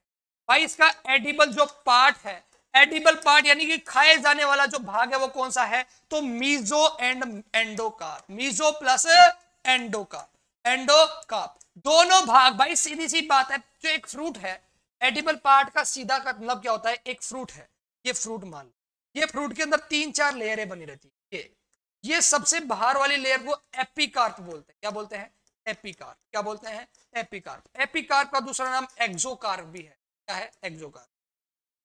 भाई इसका एडिबल जो पार्ट है एडिबल पार्ट यानी कि खाए जाने वाला जो भाग है वो कौन सा है तो मीजो एंड एंडो का मीजो प्लस एंडो एंडो का दोनों भाग भाई सीधी सी बात है जो एक फ्रूट है एडिबल पार्ट का सीधा का मतलब क्या होता है एक फ्रूट है ये फ्रूट मान लो ये फ्रूट के अंदर तीन चार लेयरें बनी रहती है ये सबसे बाहर वाली लेयर को एपिकार्प बोलते हैं क्या बोलते हैं एपिकार्प क्या बोलते हैं एपिकार्प एपिकार्प का दूसरा नाम एक्सोकार्प भी है क्या है एक्सोकार्प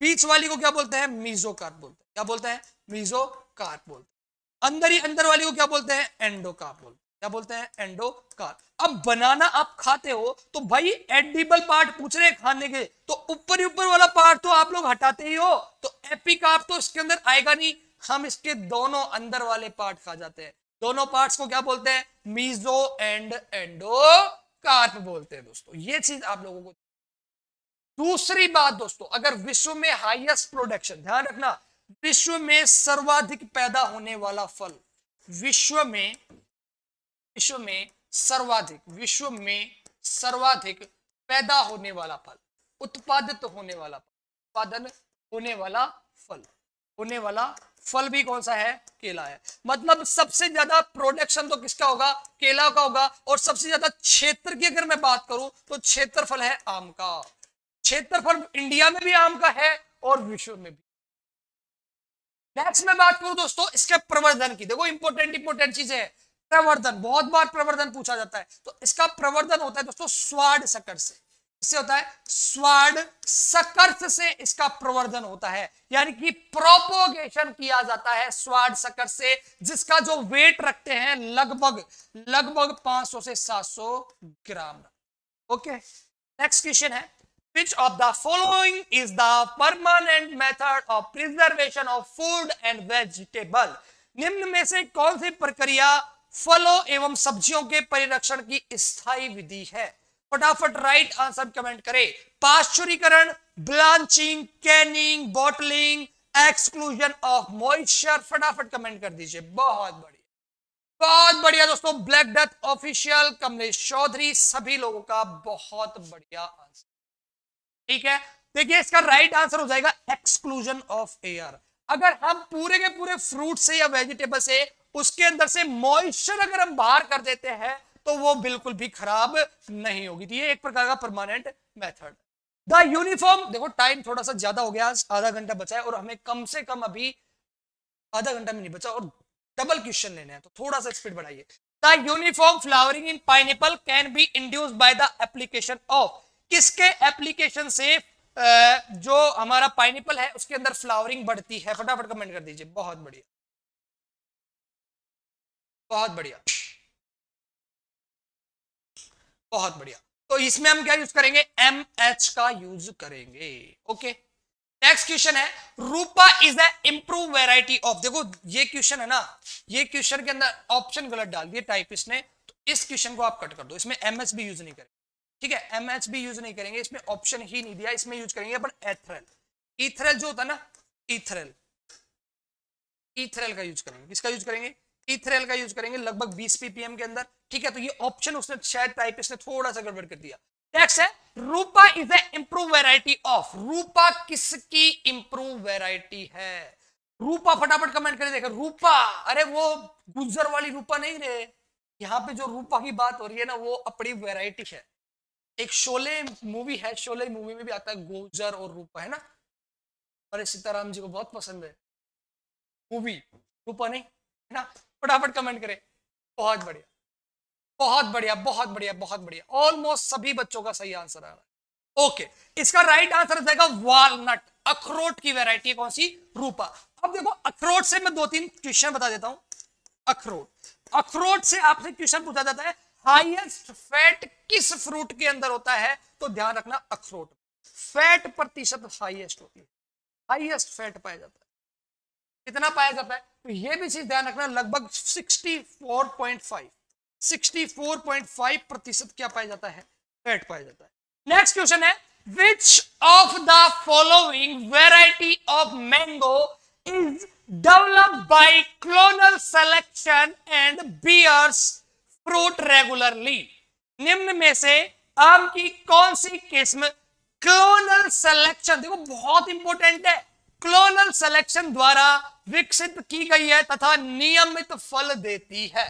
बीच वाली को क्या बोलते हैं मीजोकार्प बोलते हैं क्या बोलते हैं मीजोकार्प बोलते हैं अंदर ही अंदर वाली को क्या बोलते हैं एंडोकार्प बोलते हैं क्या बोलते हैं एंडोकार्प अब बनाना आप खाते हो तो भाई एडिबल पार्ट पूछ रहे खाने के तो ऊपर ऊपर वाला पार्ट तो आप लोग हटाते ही हो तो एपिकार्प तो इसके अंदर आएगा नहीं हम इसके दोनों अंदर वाले पार्ट खा जाते हैं दोनों पार्ट्स को क्या बोलते हैं मीजो एंड एंडो कार्प बोलते हैं दोस्तों ये चीज आप लोगों को दूसरी बात दोस्तों अगर विश्व में हाईएस्ट प्रोडक्शन ध्यान रखना विश्व में सर्वाधिक पैदा होने वाला फल विश्व में विश्व में सर्वाधिक विश्व में सर्वाधिक पैदा होने वाला फल उत्पादित होने वाला फल उत्पादन होने वाला फल होने वाला फल भी कौन सा है केला है मतलब सबसे ज्यादा प्रोडक्शन तो किसका होगा केला का होगा और सबसे ज्यादा क्षेत्र की अगर मैं बात करूं तो क्षेत्रफल है आम का क्षेत्रफल इंडिया में भी आम का है और विश्व में भी नेक्स्ट में बात करूं दोस्तों इसके प्रवर्धन की देखो इंपोर्टेंट इंपोर्टेंट चीज है प्रवर्धन बहुत बार प्रवर्धन पूछा जाता है तो इसका प्रवर्धन होता है दोस्तों स्वाड सकड़ से से होता है स्वर्ण सकर्ष से इसका प्रवर्धन होता है यानी कि प्रोपोगेशन किया जाता है स्वाड सकर्ष से जिसका जो वेट रखते हैं लगभग लगभग 500 से 700 ग्राम ओके नेक्स्ट क्वेश्चन है which of the following is the permanent method of preservation of food and vegetable निम्न में से कौन सी प्रक्रिया फलों एवं सब्जियों के परिरक्षण की स्थायी विधि है फटाफट राइट आंसर कमेंट करें पाश्चुरीकरण blanching canning bottling exclusion of moisture फटाफट कमेंट कर दीजिए बहुत बढ़िया बहुत बढ़िया दोस्तों black death official Kamlesh Chaudhary सभी लोगों का बहुत बढ़िया आंसर ठीक है देखिए इसका राइट आंसर हो जाएगा एक्सक्लूजन ऑफ एयर अगर हम पूरे के पूरे फ्रूट से या वेजिटेबल से उसके अंदर से मॉइस्चर अगर हम बाहर कर देते हैं तो वो बिल्कुल भी खराब नहीं होगी तो ये एक प्रकार का परमानेंट मेथड द यूनिफॉर्म देखो टाइम थोड़ा सा ज्यादा हो गया आधा घंटा बचा है और हमें कम से कम अभी आधा घंटा में नहीं बचा और डबल क्वेश्चन लेने हैं तो थोड़ा सा स्पीड बढ़ाइए the uniform flowering in pineapple can be induce by the application of किसके एप्लीकेशन से जो हमारा पाइनएपल है उसके अंदर फ्लावरिंग बढ़ती है फटाफट कमेंट कर दीजिए बहुत बढ़िया बहुत बढ़िया बहुत बढ़िया तो इसमें हम क्या यूज करेंगे एम एच का यूज करेंगे ओके नेक्स्ट क्वेश्चन है Rupa is a improve variety of देखो ये क्वेश्चन है ना ये क्वेश्चन के अंदर ऑप्शन गलत डाल दिए टाइप ने तो इस क्वेश्चन को आप कट कर दो इसमें एमएच भी यूज नहीं करेंगे ठीक है एमएच भी यूज नहीं करेंगे इसमें ऑप्शन ही नहीं दिया इसमें यूज करेंगे अपन एथरल इथरल जो होता है ना इथरल इथरल का यूज करेंगे किसका यूज करेंगे इथरेल का यूज करेंगे लगभग 20 पीपीएम के अंदर ठीक है तो ये ऑप्शन उसने शायद टाइप इसने थोड़ा सा गड़बड़ कर दिया नेक्स्ट है Rupa is the improve variety of Rupa किसकी इंप्रूव वेराइटी है रूपा फटाफट कमेंट करें देखा रूपा अरे वो गुजर वाली रूपा नहीं रहे यहाँ पे जो रूपा की बात हो रही है ना वो अपनी वेराइटी है एक शोले मूवी है शोले मूवी में भी आता है गोजर और रूपा है ना अरे सीताराम जी को बहुत पसंद है मूवी रूपा नहीं है ना फटाफट कमेंट करें बहुत बढ़िया बहुत बढ़िया बहुत बढ़िया बहुत बढ़िया ऑलमोस्ट सभी बच्चों का सही आंसर आ रहा है ओके इसका राइट आंसर जाएगा वालनट अखरोट की वेराइटी है कौन सी रूपा अब देखो अखरोट से मैं दो तीन क्वेश्चन बता देता हूं अखरोट अखरोट से आपसे क्वेश्चन पूछा जाता है हाईएस्ट फैट किस फ्रूट के अंदर होता है तो ध्यान रखना अखरोट फैट प्रतिशत हाईएस्ट होती है हाईएस्ट फैट पाया जाता है कितना पाया जाता है तो ये भी चीज ध्यान रखना लगभग 64.5 64.5 प्रतिशत क्या पाया जाता है फैट पाया जाता है नेक्स्ट क्वेश्चन है which of the following variety of mango is develop by clonal selection and bears fruit regularly निम्न में से आम की कौन सी किस्म क्लोनल सेलेक्शन देखो बहुत इंपॉर्टेंट है क्लोनल सिलेक्शन द्वारा विकसित की गई है तथा नियमित फल देती है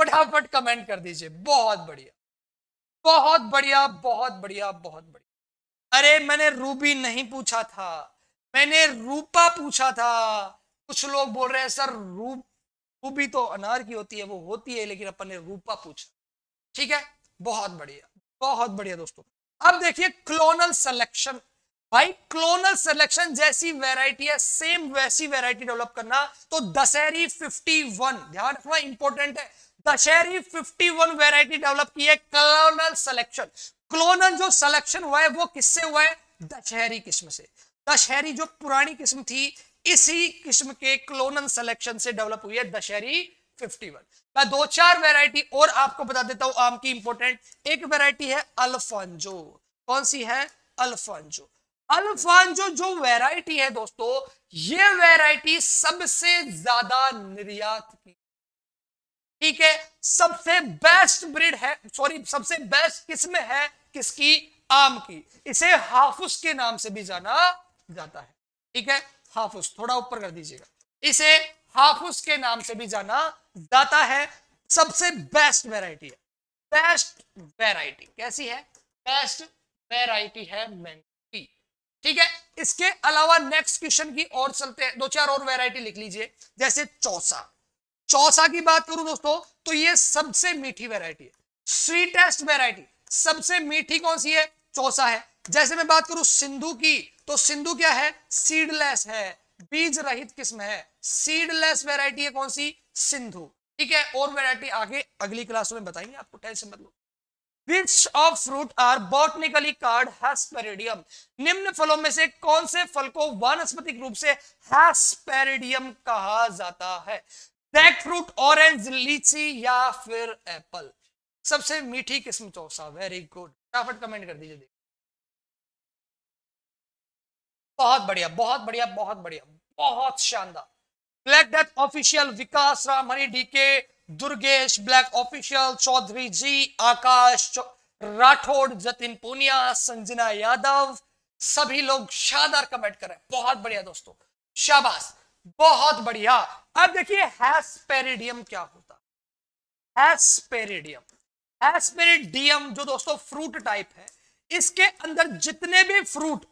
फटाफट कमेंट कर दीजिए बहुत बढ़िया बहुत बढ़िया बहुत बढ़िया बहुत बढ़िया अरे मैंने रूबी नहीं पूछा था मैंने रूपा पूछा था कुछ लोग बोल रहे हैं सर रूप रूबी तो अनार की होती है वो होती है लेकिन अपन ने रूपा पूछा ठीक है बहुत बढ़िया बहुत बढ़िया दोस्तों अब देखिए क्लोनल सिलेक्शन भाई क्लोनल सिलेक्शन जैसी वेराइटी है सेम वैसी वेराइटी डेवलप करना तो दशहरी 51 ध्यान रखना इंपॉर्टेंट है दशहरी 51 वेराइटी डेवलप की है क्लोनल सिलेक्शन क्लोनल जो सिलेक्शन हुआ है वो किससे हुआ है दशहरी किस्म से दशहरी जो पुरानी किस्म थी इसी किस्म के क्लोनल सिलेक्शन से डेवलप हुई है दशहरी 51 मैं दो चार वैरायटी और आपको बता देता हूं आम की इंपॉर्टेंट एक वैरायटी है अल्फांजो कौन सी है अल्फांजो अल्फांजो जो वैरायटी है दोस्तों ये वैरायटी सबसे ज्यादा निर्यात की ठीक है सबसे बेस्ट ब्रिड है सॉरी सबसे बेस्ट किस्म है किसकी आम की इसे हाफुस के नाम से भी जाना जाता है ठीक है हाफुस थोड़ा ऊपर कर दीजिएगा इसे हाफुस के नाम से भी जाना जाता है सबसे बेस्ट वेराइटी है बेस्ट वेराइटी कैसी है बेस्ट वेराइटी है मैंगो ठीक है इसके अलावा नेक्स्ट क्वेश्चन की और चलते हैं दो चार और वेराइटी लिख लीजिए जैसे चौसा चौसा की बात करूं दोस्तों तो ये सबसे मीठी वेराइटी है स्वीटेस्ट वेराइटी सबसे मीठी कौन सी है चौसा है जैसे मैं बात करूं सिंधु की तो सिंधु क्या है सीडलेस है बीज रहित किस्म है सीडलेस वेराइटी है कौन सी सिंधु ठीक है और वेराइटी आगे अगली क्लास में बताएंगे आपको टेंशन मतलब which of fruit are botanically called hesperidium निम्न फलों में से कौन से फल को वनस्पतिक रूप से हैस्पेरिडियम कहा जाता है जैक फ्रूट ऑरेंज लीची या फिर एप्पल सबसे मीठी किस्म चौसा वेरी गुड फटाफट कमेंट कर दीजिए बहुत बढ़िया बहुत बढ़िया बहुत बढ़िया बहुत शानदार black death official Vikas Ram Hari DK Durgesh black official Chaudhary ji Akash Rathore Jatin Punia Sanjana Yadav सभी लोग शानदार कमेंट कर रहे हैं बहुत बढ़िया दोस्तों शाबाश बहुत बढ़िया अब देखिए हैस्पेरिडियम क्या होता हैस्पेरिडियम हैस्पेरिडियम जो दोस्तों फ्रूट टाइप है इसके अंदर जितने भी फ्रूट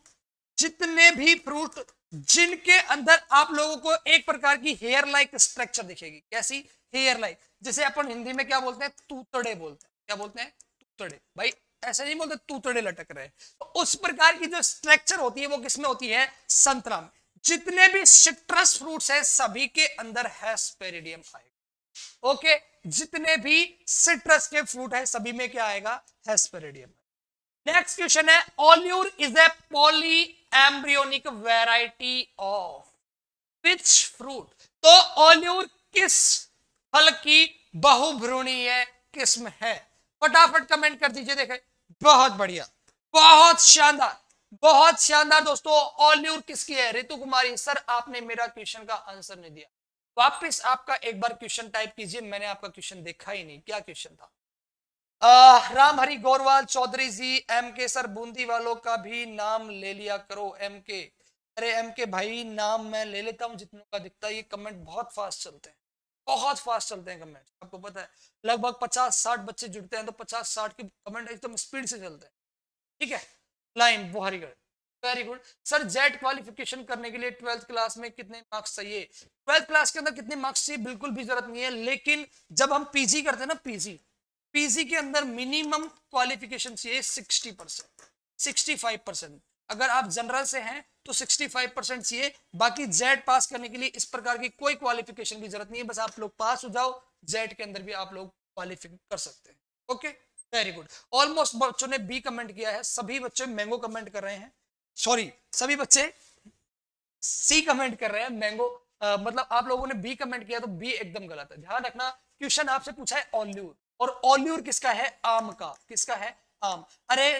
जितने भी फ्रूट जिनके अंदर आप लोगों को एक प्रकार की हेयर लाइक स्ट्रक्चर दिखेगी कैसी हेयर लाइक जैसे अपन हिंदी में क्या बोलते हैं तूतड़े बोलते हैं क्या बोलते हैं तूतड़े भाई ऐसे नहीं बोलते तूतड़े लटक रहे तो उस प्रकार की जो स्ट्रक्चर होती है वो किसमें होती है संतरा में जितने भी सिट्रस फ्रूट्स हैं सभी के अंदर है स्पेरिडियम आएगा ओके जितने भी सिट्रस के फ्रूट है सभी में क्या आएगा हेस्पेरिडियम नेक्स्ट क्वेश्चन है Olour is a poly embryonic variety of which fruit तो ओल्यूर किस फल की बहुभ्रूणीय किस्म है फटाफट कमेंट कर दीजिए देखे बहुत बढ़िया बहुत शानदार बहुत शानदार दोस्तों ऑल्यूर किसकी है रितु कुमारी सर आपने मेरा क्वेश्चन का आंसर नहीं दिया वापस आपका एक बार क्वेश्चन टाइप कीजिए मैंने आपका क्वेश्चन देखा ही नहीं क्या क्वेश्चन था Ram Hari Gorwal Chaudhary ji M K sir Bundi वालों का भी नाम ले लिया करो एम के अरे एम के भाई नाम मैं ले लेता हूँ जितनों का दिखता है ये कमेंट बहुत फास्ट चलते हैं बहुत फास्ट चलते हैं कमेंट आपको पता है लगभग पचास साठ बच्चे जुड़ते हैं तो पचास साठ के कमेंट एकदम स्पीड से चलते हैं ठीक है लाइन बुहारीगढ़ very good sir JET qualification करने के लिए ट्वेल्थ क्लास में कितने मार्क्स चाहिए ट्वेल्थ क्लास के अंदर कितने मार्क्स चाहिए बिल्कुल भी जरूरत नहीं है लेकिन जब हम पीजी करते हैं ना पीजी पीजी के अंदर मिनिमम क्वालिफिकेशन चाहिए 60 परसेंट सिक्सटी परसेंट अगर आप जनरल से हैं तो 65 परसेंट चाहिए बाकी जेड पास करने के लिए इस प्रकार की कोई क्वालिफिकेशन की जरूरत नहीं है बस आप लोग पास हो जाओ जेड के अंदर भी आप लोग क्वालिफिक कर सकते हैं ओके वेरी गुड ऑलमोस्ट बच्चों ने बी कमेंट किया है सभी बच्चे मैंगो कमेंट कर रहे हैं सॉरी सभी बच्चे सी कमेंट कर रहे हैं मैंगो मतलब आप लोगों ने बी कमेंट किया तो बी एकदम गलत है ध्यान रखना क्वेश्चन आपसे पूछा है ऑन और ओल्यूर किसका है आम का किसका है आम अरे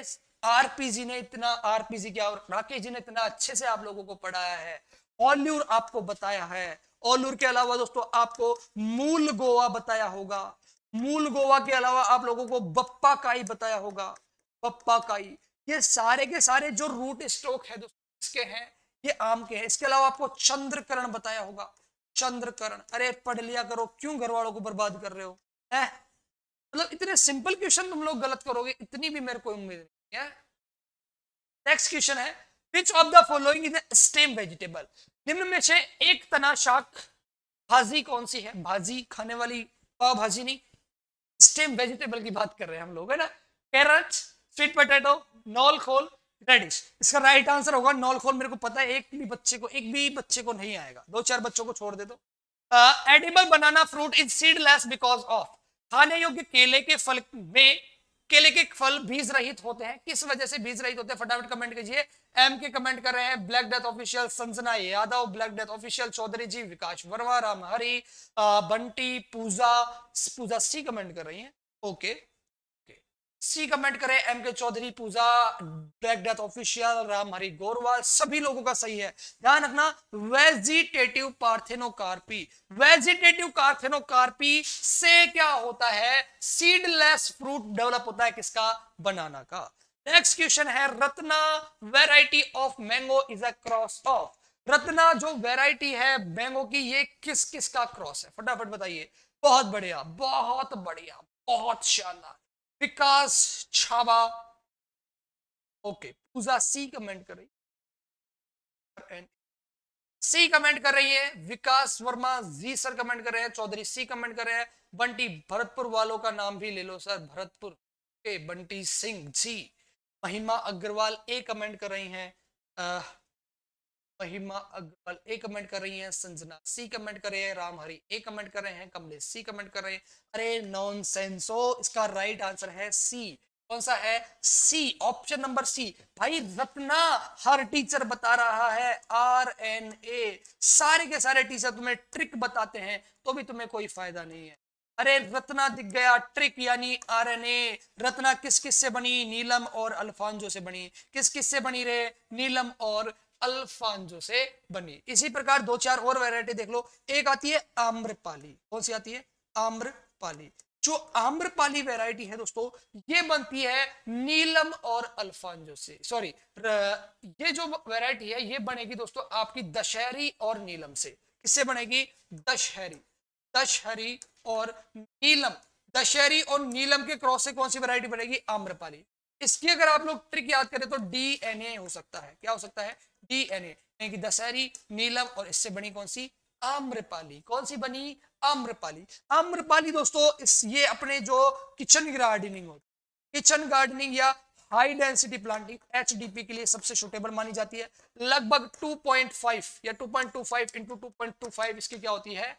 आरपीजी ने इतना आरपीजी क्या और राकेश जी ने इतना अच्छे से आप लोगों को पढ़ाया है ओल्यूर आपको बताया है ओल्यूर के अलावा दोस्तों आपको मूल गोवा बताया होगा मूल गोवा के अलावा आप लोगों को बप्पा काई बताया होगा बप्पा काई ये सारे के सारे जो रूट स्ट्रोक है दोस्तों इसके हैं ये आम के हैं इसके अलावा आपको चंद्रकरण बताया होगा चंद्रकरण अरे पढ़ लिया करो क्यों घर वालों को बर्बाद कर रहे हो है मतलब इतने सिंपल क्वेश्चन तुम लोग गलत करोगे इतनी भी मेरे को उम्मीद नहीं है नेक्स्ट क्वेश्चन है which of the following is stem vegetable निम्न में से एक तना शाक भाजी कौन सी है भाजी खाने वाली पाव भाजी नहीं स्टेम वेजिटेबल की बात कर रहे हैं हम लोग है ना carrot sweet potato knol khol radish इसका राइट आंसर होगा नॉल खोल मेरे को पता है एक भी बच्चे को एक भी बच्चे को नहीं आएगा दो चार बच्चों को छोड़ दे दो edible banana fruit is seedless because of खाने योग्य केले के फल में केले के फल बीज रहित होते हैं किस वजह से बीज रहित होते हैं फटाफट कमेंट कीजिए एम के कमेंट कर रहे हैं black death official Sanjana Yadav black death official Chaudhary ji Vikas Verma Ram Hari Bunty Pooja Pooja C comment कर रही हैं ओके सी कमेंट करें M K Chaudhary Pooja black death official Ram Hari Gorwal सभी लोगों का सही है ध्यान रखना वेजिटेटिव पार्थेनोकार्पी वेजिटेटिव पार्थेनोकार्पी से क्या होता है सीडलेस फ्रूट डेवलप होता है किसका बनाना का नेक्स्ट क्वेश्चन है Ratna variety of mango is a cross of Ratna जो वेराइटी है मैंगो की ये किस किस का क्रॉस है फटाफट बताइए बहुत बढ़िया बहुत बढ़िया बहुत शानदार Vikas Chhava okay Pooja C comment कर रही है सी कमेंट कर रही है विकास वर्मा जी सर कमेंट कर रहे हैं चौधरी सी कमेंट कर रहे हैं बंटी भरतपुर वालों का नाम भी ले लो सर भरतपुर के बंटी सिंह जी महिमा अग्रवाल ए कमेंट कर रही हैं महिमा अग्रवाल ए कमेंट कर रही हैं संजना सी कमेंट कर रहे हैं रामहरि ए कमेंट कर रहे हैं कमलेश सी कमेंट कर रहे हैं अरे नॉन सेंसो इसका राइट आंसर है सी कौन सा है सी ऑप्शन नंबर सी भाई रत्ना हर टीचर बता रहा है आर एन ए सारे के सारे टीचर तुम्हें ट्रिक बताते हैं तो भी तुम्हें कोई फायदा नहीं है अरे रत्ना दिख गया ट्रिक यानी आर एन ए रत्ना किस किस से बनी नीलम और अल्फांजो से बनी किस किस से बनी रे नीलम और अल्फांजो से बनी इसी प्रकार दो चार और वैरायटी देख लो एक आती है आम्रपाली कौन सी आती है आम्रपाली जो आम्रपाली वैरायटी है दोस्तों ये बनती है नीलम और अल्फांजो से सॉरी ये जो वैरायटी है ये बनेगी दोस्तों आपकी दशहरी और नीलम से किससे बनेगी दशहरी दशहरी और नीलम दशहरी और नीलम के क्रॉस से कौन सी वैरायटी बनेगी आम्रपाली इसकी अगर आप लोग ट्रिक याद करें तो डीएनए हो सकता है क्या हो सकता है डीएनए यानी कि दशहरी नीलम और इससे बनी कौन सी आम्रपाली कौन सी बनी आम्रपाली आम्रपाली दोस्तों इस ये अपने जो किचन गार्डनिंग होती किचन गार्डनिंग या हाई डेंसिटी प्लांटिंग एच के लिए सबसे सुटेबल मानी जाती है लगभग 2.5 या 2.25 point two five into two इसकी क्या होती है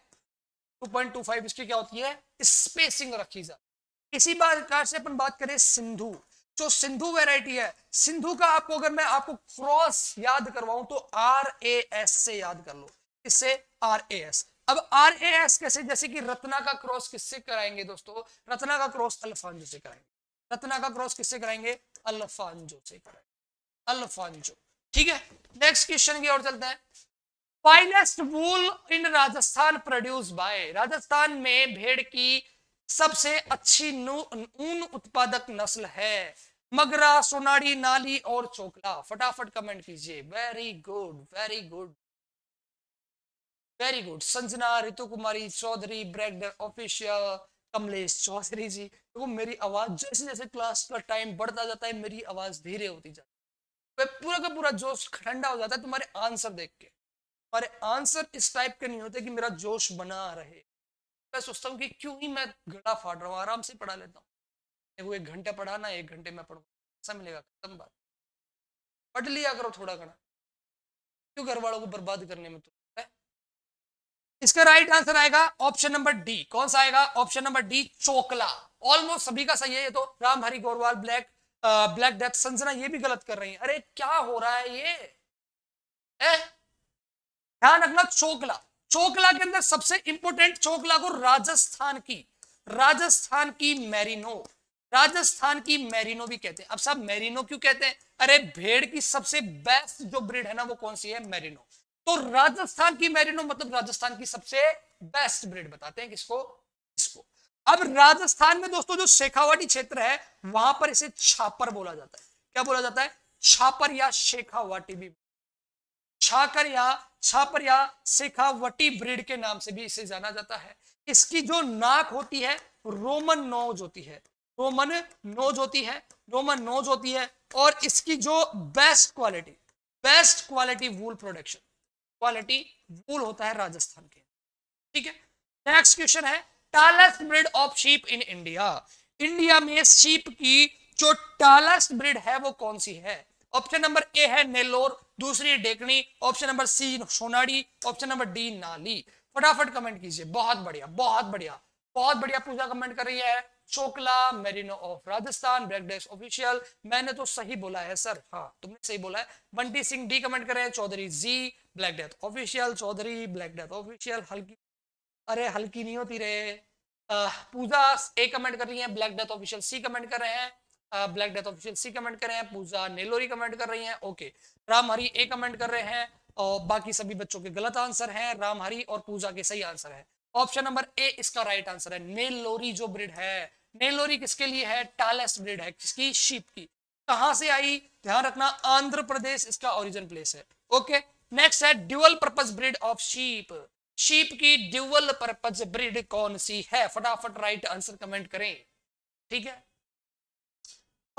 2.25 इसकी क्या होती है स्पेसिंग रखी जाती इसी प्रकार से अपन बात करें सिंधु जो सिंधु वेराइटी है सिंधु का आपको अगर मैं आपको क्रॉस याद करवाऊं तो आर ए एस से याद कर लो इससे आर ए एस अब आर ए एस कैसे जैसे कि रत्ना का क्रॉस किससे कराएंगे दोस्तों रत्ना का क्रॉस अल्फांजो से कराएंगे रत्ना का क्रॉस किससे कराएंगे अल्फांजो से कराएंगे अल्फांजो ठीक है नेक्स्ट क्वेश्चन की ओर चलते हैं finest wool in Rajasthan produce by Rajasthan में भेड़ की सबसे अच्छी ऊन उत्पादक नस्ल है मगरा सोनाड़ी नाली और चोकला फटाफट कमेंट कीजिए very good very good very good Sanjana Ritu Kumari Chaudhary bread official Kamlesh Chaudhary ji देखो तो मेरी आवाज जैसे जैसे क्लास का टाइम बढ़ता जाता है मेरी आवाज धीरे होती जाती है पूरा का पूरा जोश ठंडा हो जाता है तुम्हारे आंसर देख के तुम्हारे आंसर इस टाइप के नहीं होते कि मेरा जोश बना रहे मैं सोचता हूँ कि क्यों ही मैं गड़ा फाड़ रहा हूँ आराम से पढ़ा लेता हूँ वो एक घंटे पढ़ाना है एक घंटे में पढ़ूंगा ऐसा मिलेगा खत्म बात पढ़ लिया करो थोड़ा घना क्यों घर वालों को बर्बाद करने में तो इसका राइट आंसर आएगा ऑप्शन नंबर डी कौन सा आएगा option number D Chokla almost सभी का सही है ये तो राम हरी गोरवाल ब्लैक आ, ब्लैक डेथ संजना ये भी गलत कर रही है अरे क्या हो रहा है ये ध्यान रखना चोकला चोकला के अंदर सबसे इंपोर्टेंट चोकला को राजस्थान की राजस्थान की मैरिनो राजस्थान की मैरिनो भी कहते हैं अब साहब मैरिनो क्यों कहते हैं अरे भेड़ की सबसे बेस्ट जो ब्रीड है ना वो कौन सी है मैरिनो तो राजस्थान की मैरिनो मतलब राजस्थान की सबसे बेस्ट ब्रीड बताते हैं किसको इसको अब राजस्थान में दोस्तों जो शेखावाटी क्षेत्र है वहां पर इसे छापर बोला जाता है क्या बोला जाता है छापर या शेखावाटी भी छाकर या छापर या शेखावटी ब्रीड के नाम से भी इसे जाना जाता है इसकी जो नाक होती है रोमन नोज होती है रोमन नोज होती है रोमन नोज होती है और इसकी जो best quality best quality wool production quality wool होता है राजस्थान के ठीक है नेक्स्ट क्वेश्चन है tallest breed of sheep in India India में शीप की जो टालस्ट ब्रिड है वो कौन सी है ऑप्शन नंबर ए है नेलोर दूसरी Deccani option number C Sonadi option number D Nali फटाफट कमेंट कीजिए बहुत बढ़िया बहुत बढ़िया बहुत बढ़िया पूजा कमेंट कर रही है Chokla merino of Rajasthan black official मैंने तो सही बोला है सर हाँ तुमने सही बोला है बंटी सिंह डी कमेंट कर रहे हैं Chaudhary ji black death official Chaudhary black death official हल्की अरे हल्की नहीं होती रे पूजा ए कमेंट कर रही है black death official C comment कर रहे हैं black death official C comment कर रहे हैं पूजा नेलोरी कमेंट कर रही है okay Ram Hari A comment कर रहे हैं और बाकी सभी बच्चों के गलत आंसर हैं रामहरी और पूजा के सही आंसर है ऑप्शन नंबर ए इसका राइट आंसर है नेलोरी जो ब्रिड है नेलोरी किसके लिए है टालस ब्रिड है किसकी शीप की कहां से आई ध्यान रखना आंध्र प्रदेश इसका ओरिजिन प्लेस है ओके नेक्स्ट है dual purpose breed of sheep sheep की ड्यूअल पर्पज ब्रिड कौन सी है फटाफट राइट आंसर कमेंट करें ठीक है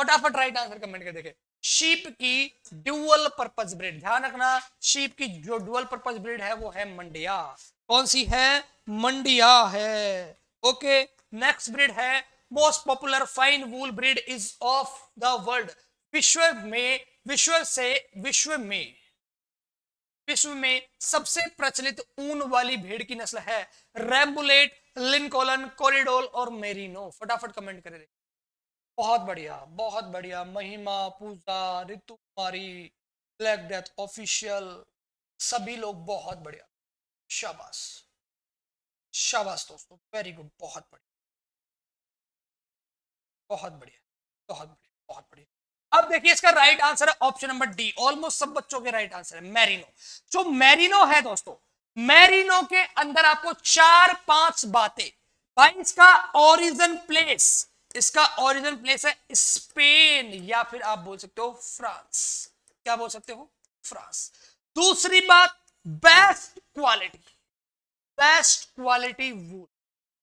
फटाफट राइट आंसर कमेंट कर देखें शीप की ड्यूअल पर्पज ब्रिड ध्यान रखना शीप की जो ड्यूअल पर्पज ब्रिड है वो है मंडिया कौन सी है मंडिया है ओके नेक्स्ट ब्रिड है most popular fine wool breed is of the world विश्व में विश्व से विश्व में विश्व में सबसे प्रचलित ऊन वाली भेड़ की नस्ल है रेम्बुलेट लिनकोलन कोरिडोल और मेरिनो फटाफट कमेंट करें बहुत बढ़िया बहुत बढ़िया Mahima Pooja Ritu Kumari black death official सभी लोग बहुत बढ़िया शाबाश शाबाश दोस्तों वेरी गुड बहुत बढ़िया बहुत बढ़िया बहुत बढ़िया बहुत बढ़िया अब देखिए इसका राइट आंसर है ऑप्शन नंबर डी ऑलमोस्ट सब बच्चों के राइट आंसर है मैरिनो जो मैरिनो है दोस्तों मैरिनो के अंदर आपको चार पांच बातें भाई इसका ओरिजिन प्लेस इसका ओरिजिन प्लेस है स्पेन या फिर आप बोल सकते हो फ्रांस क्या बोल सकते हो फ्रांस दूसरी बात best quality best quality wool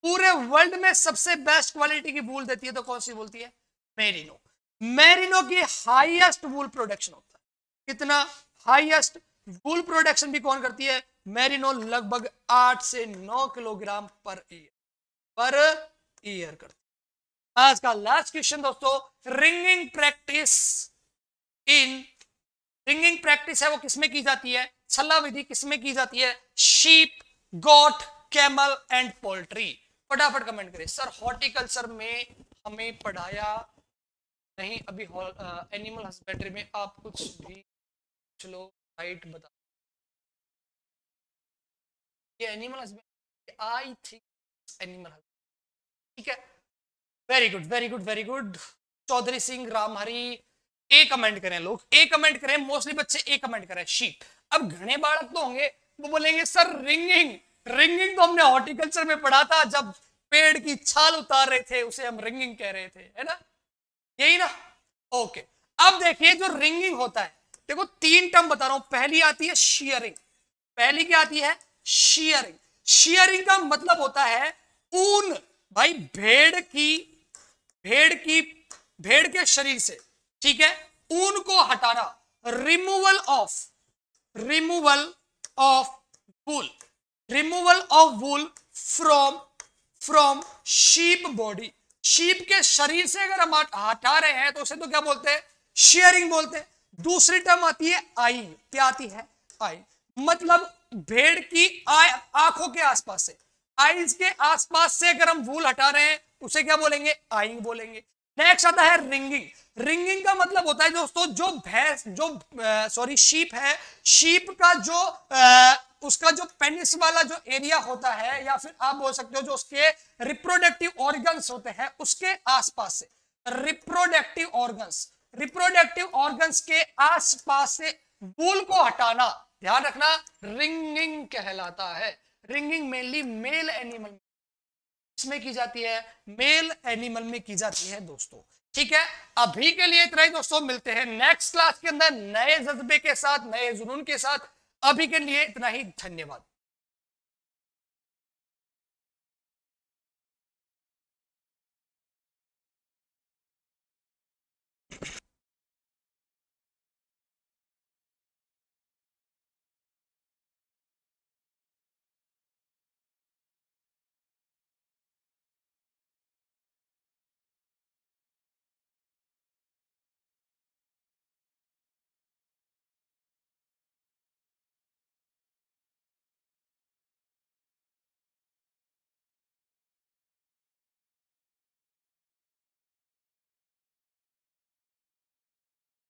पूरे वर्ल्ड में सबसे बेस्ट क्वालिटी की वूल देती है तो कौन सी बोलती है मेरिनो मेरिनो की हाईएस्ट वूल प्रोडक्शन होता है कितना हाईएस्ट वूल प्रोडक्शन भी कौन करती है मेरिनो लगभग आठ से नौ kilogram per year per year करती है आज का लास्ट क्वेश्चन दोस्तों ringing practice in ringing practice है वो किसमें की जाती है छल्ला विधि किसमें की जाती है sheep goat camel and poultry फटाफट कमेंट करें सर हॉर्टिकल्चर में हमें पढ़ाया नहीं अभी एनिमल हस्बेंड्री में आप कुछ भी कुछ लोग राइट बता ये animal husbandry I think animal ठीक है very good very good very good Chaudhary Singh Ramhari A comment करें लोग ए कमेंट करें मोस्टली बच्चे ए कमेंट करें शीट अब घने बालक तो होंगे वो बोलेंगे सर रिंगिंग रिंगिंग तो हमने हॉर्टिकल्चर में पढ़ा था जब पेड़ की छाल उतार रहे थे उसे हम रिंगिंग कह रहे थे है ना यही ना ओके अब देखिए जो रिंगिंग होता है देखो तीन टर्म बता रहा हूं पहली आती है शियरिंग पहली क्या आती है शियरिंग शियरिंग का मतलब होता है ऊन भाई भेड़ की भेड़ की भेड़ के शरीर से ठीक है ऊन को हटाना removal of removal of wool removal of wool from from sheep body sheep के शरीर से अगर हम हटा रहे हैं तो उसे तो क्या बोलते हैं शेयरिंग बोलते हैं दूसरी टर्म आती है आई क्या आती है आई मतलब भेड़ की आंखों के आसपास से आईज के आसपास से अगर हम वूल हटा रहे हैं उसे क्या बोलेंगे आइंग बोलेंगे नेक्स्ट आता है रिंगिंग रिंगिंग का मतलब होता है दोस्तों जो भैंस जो सॉरी शीप है शीप का जो आ, उसका जो पेनिस वाला जो एरिया होता है या फिर आप बोल सकते हो जो उसके रिप्रोडक्टिव ऑर्गन्स होते हैं उसके आसपास से रिप्रोडक्टिव ऑर्गन्स रिप्रोडक्टिव ऑर्गन्स के आसपास से बूल को हटाना ध्यान रखना रिंगिंग कहलाता है रिंगिंग मेनली मेल एनिमल इसमें की जाती है मेल एनिमल में की जाती है दोस्तों ठीक है अभी के लिए इतना ही दोस्तों मिलते हैं नेक्स्ट क्लास के अंदर नए जज्बे के साथ नए जुनून के साथ अभी के लिए इतना ही धन्यवाद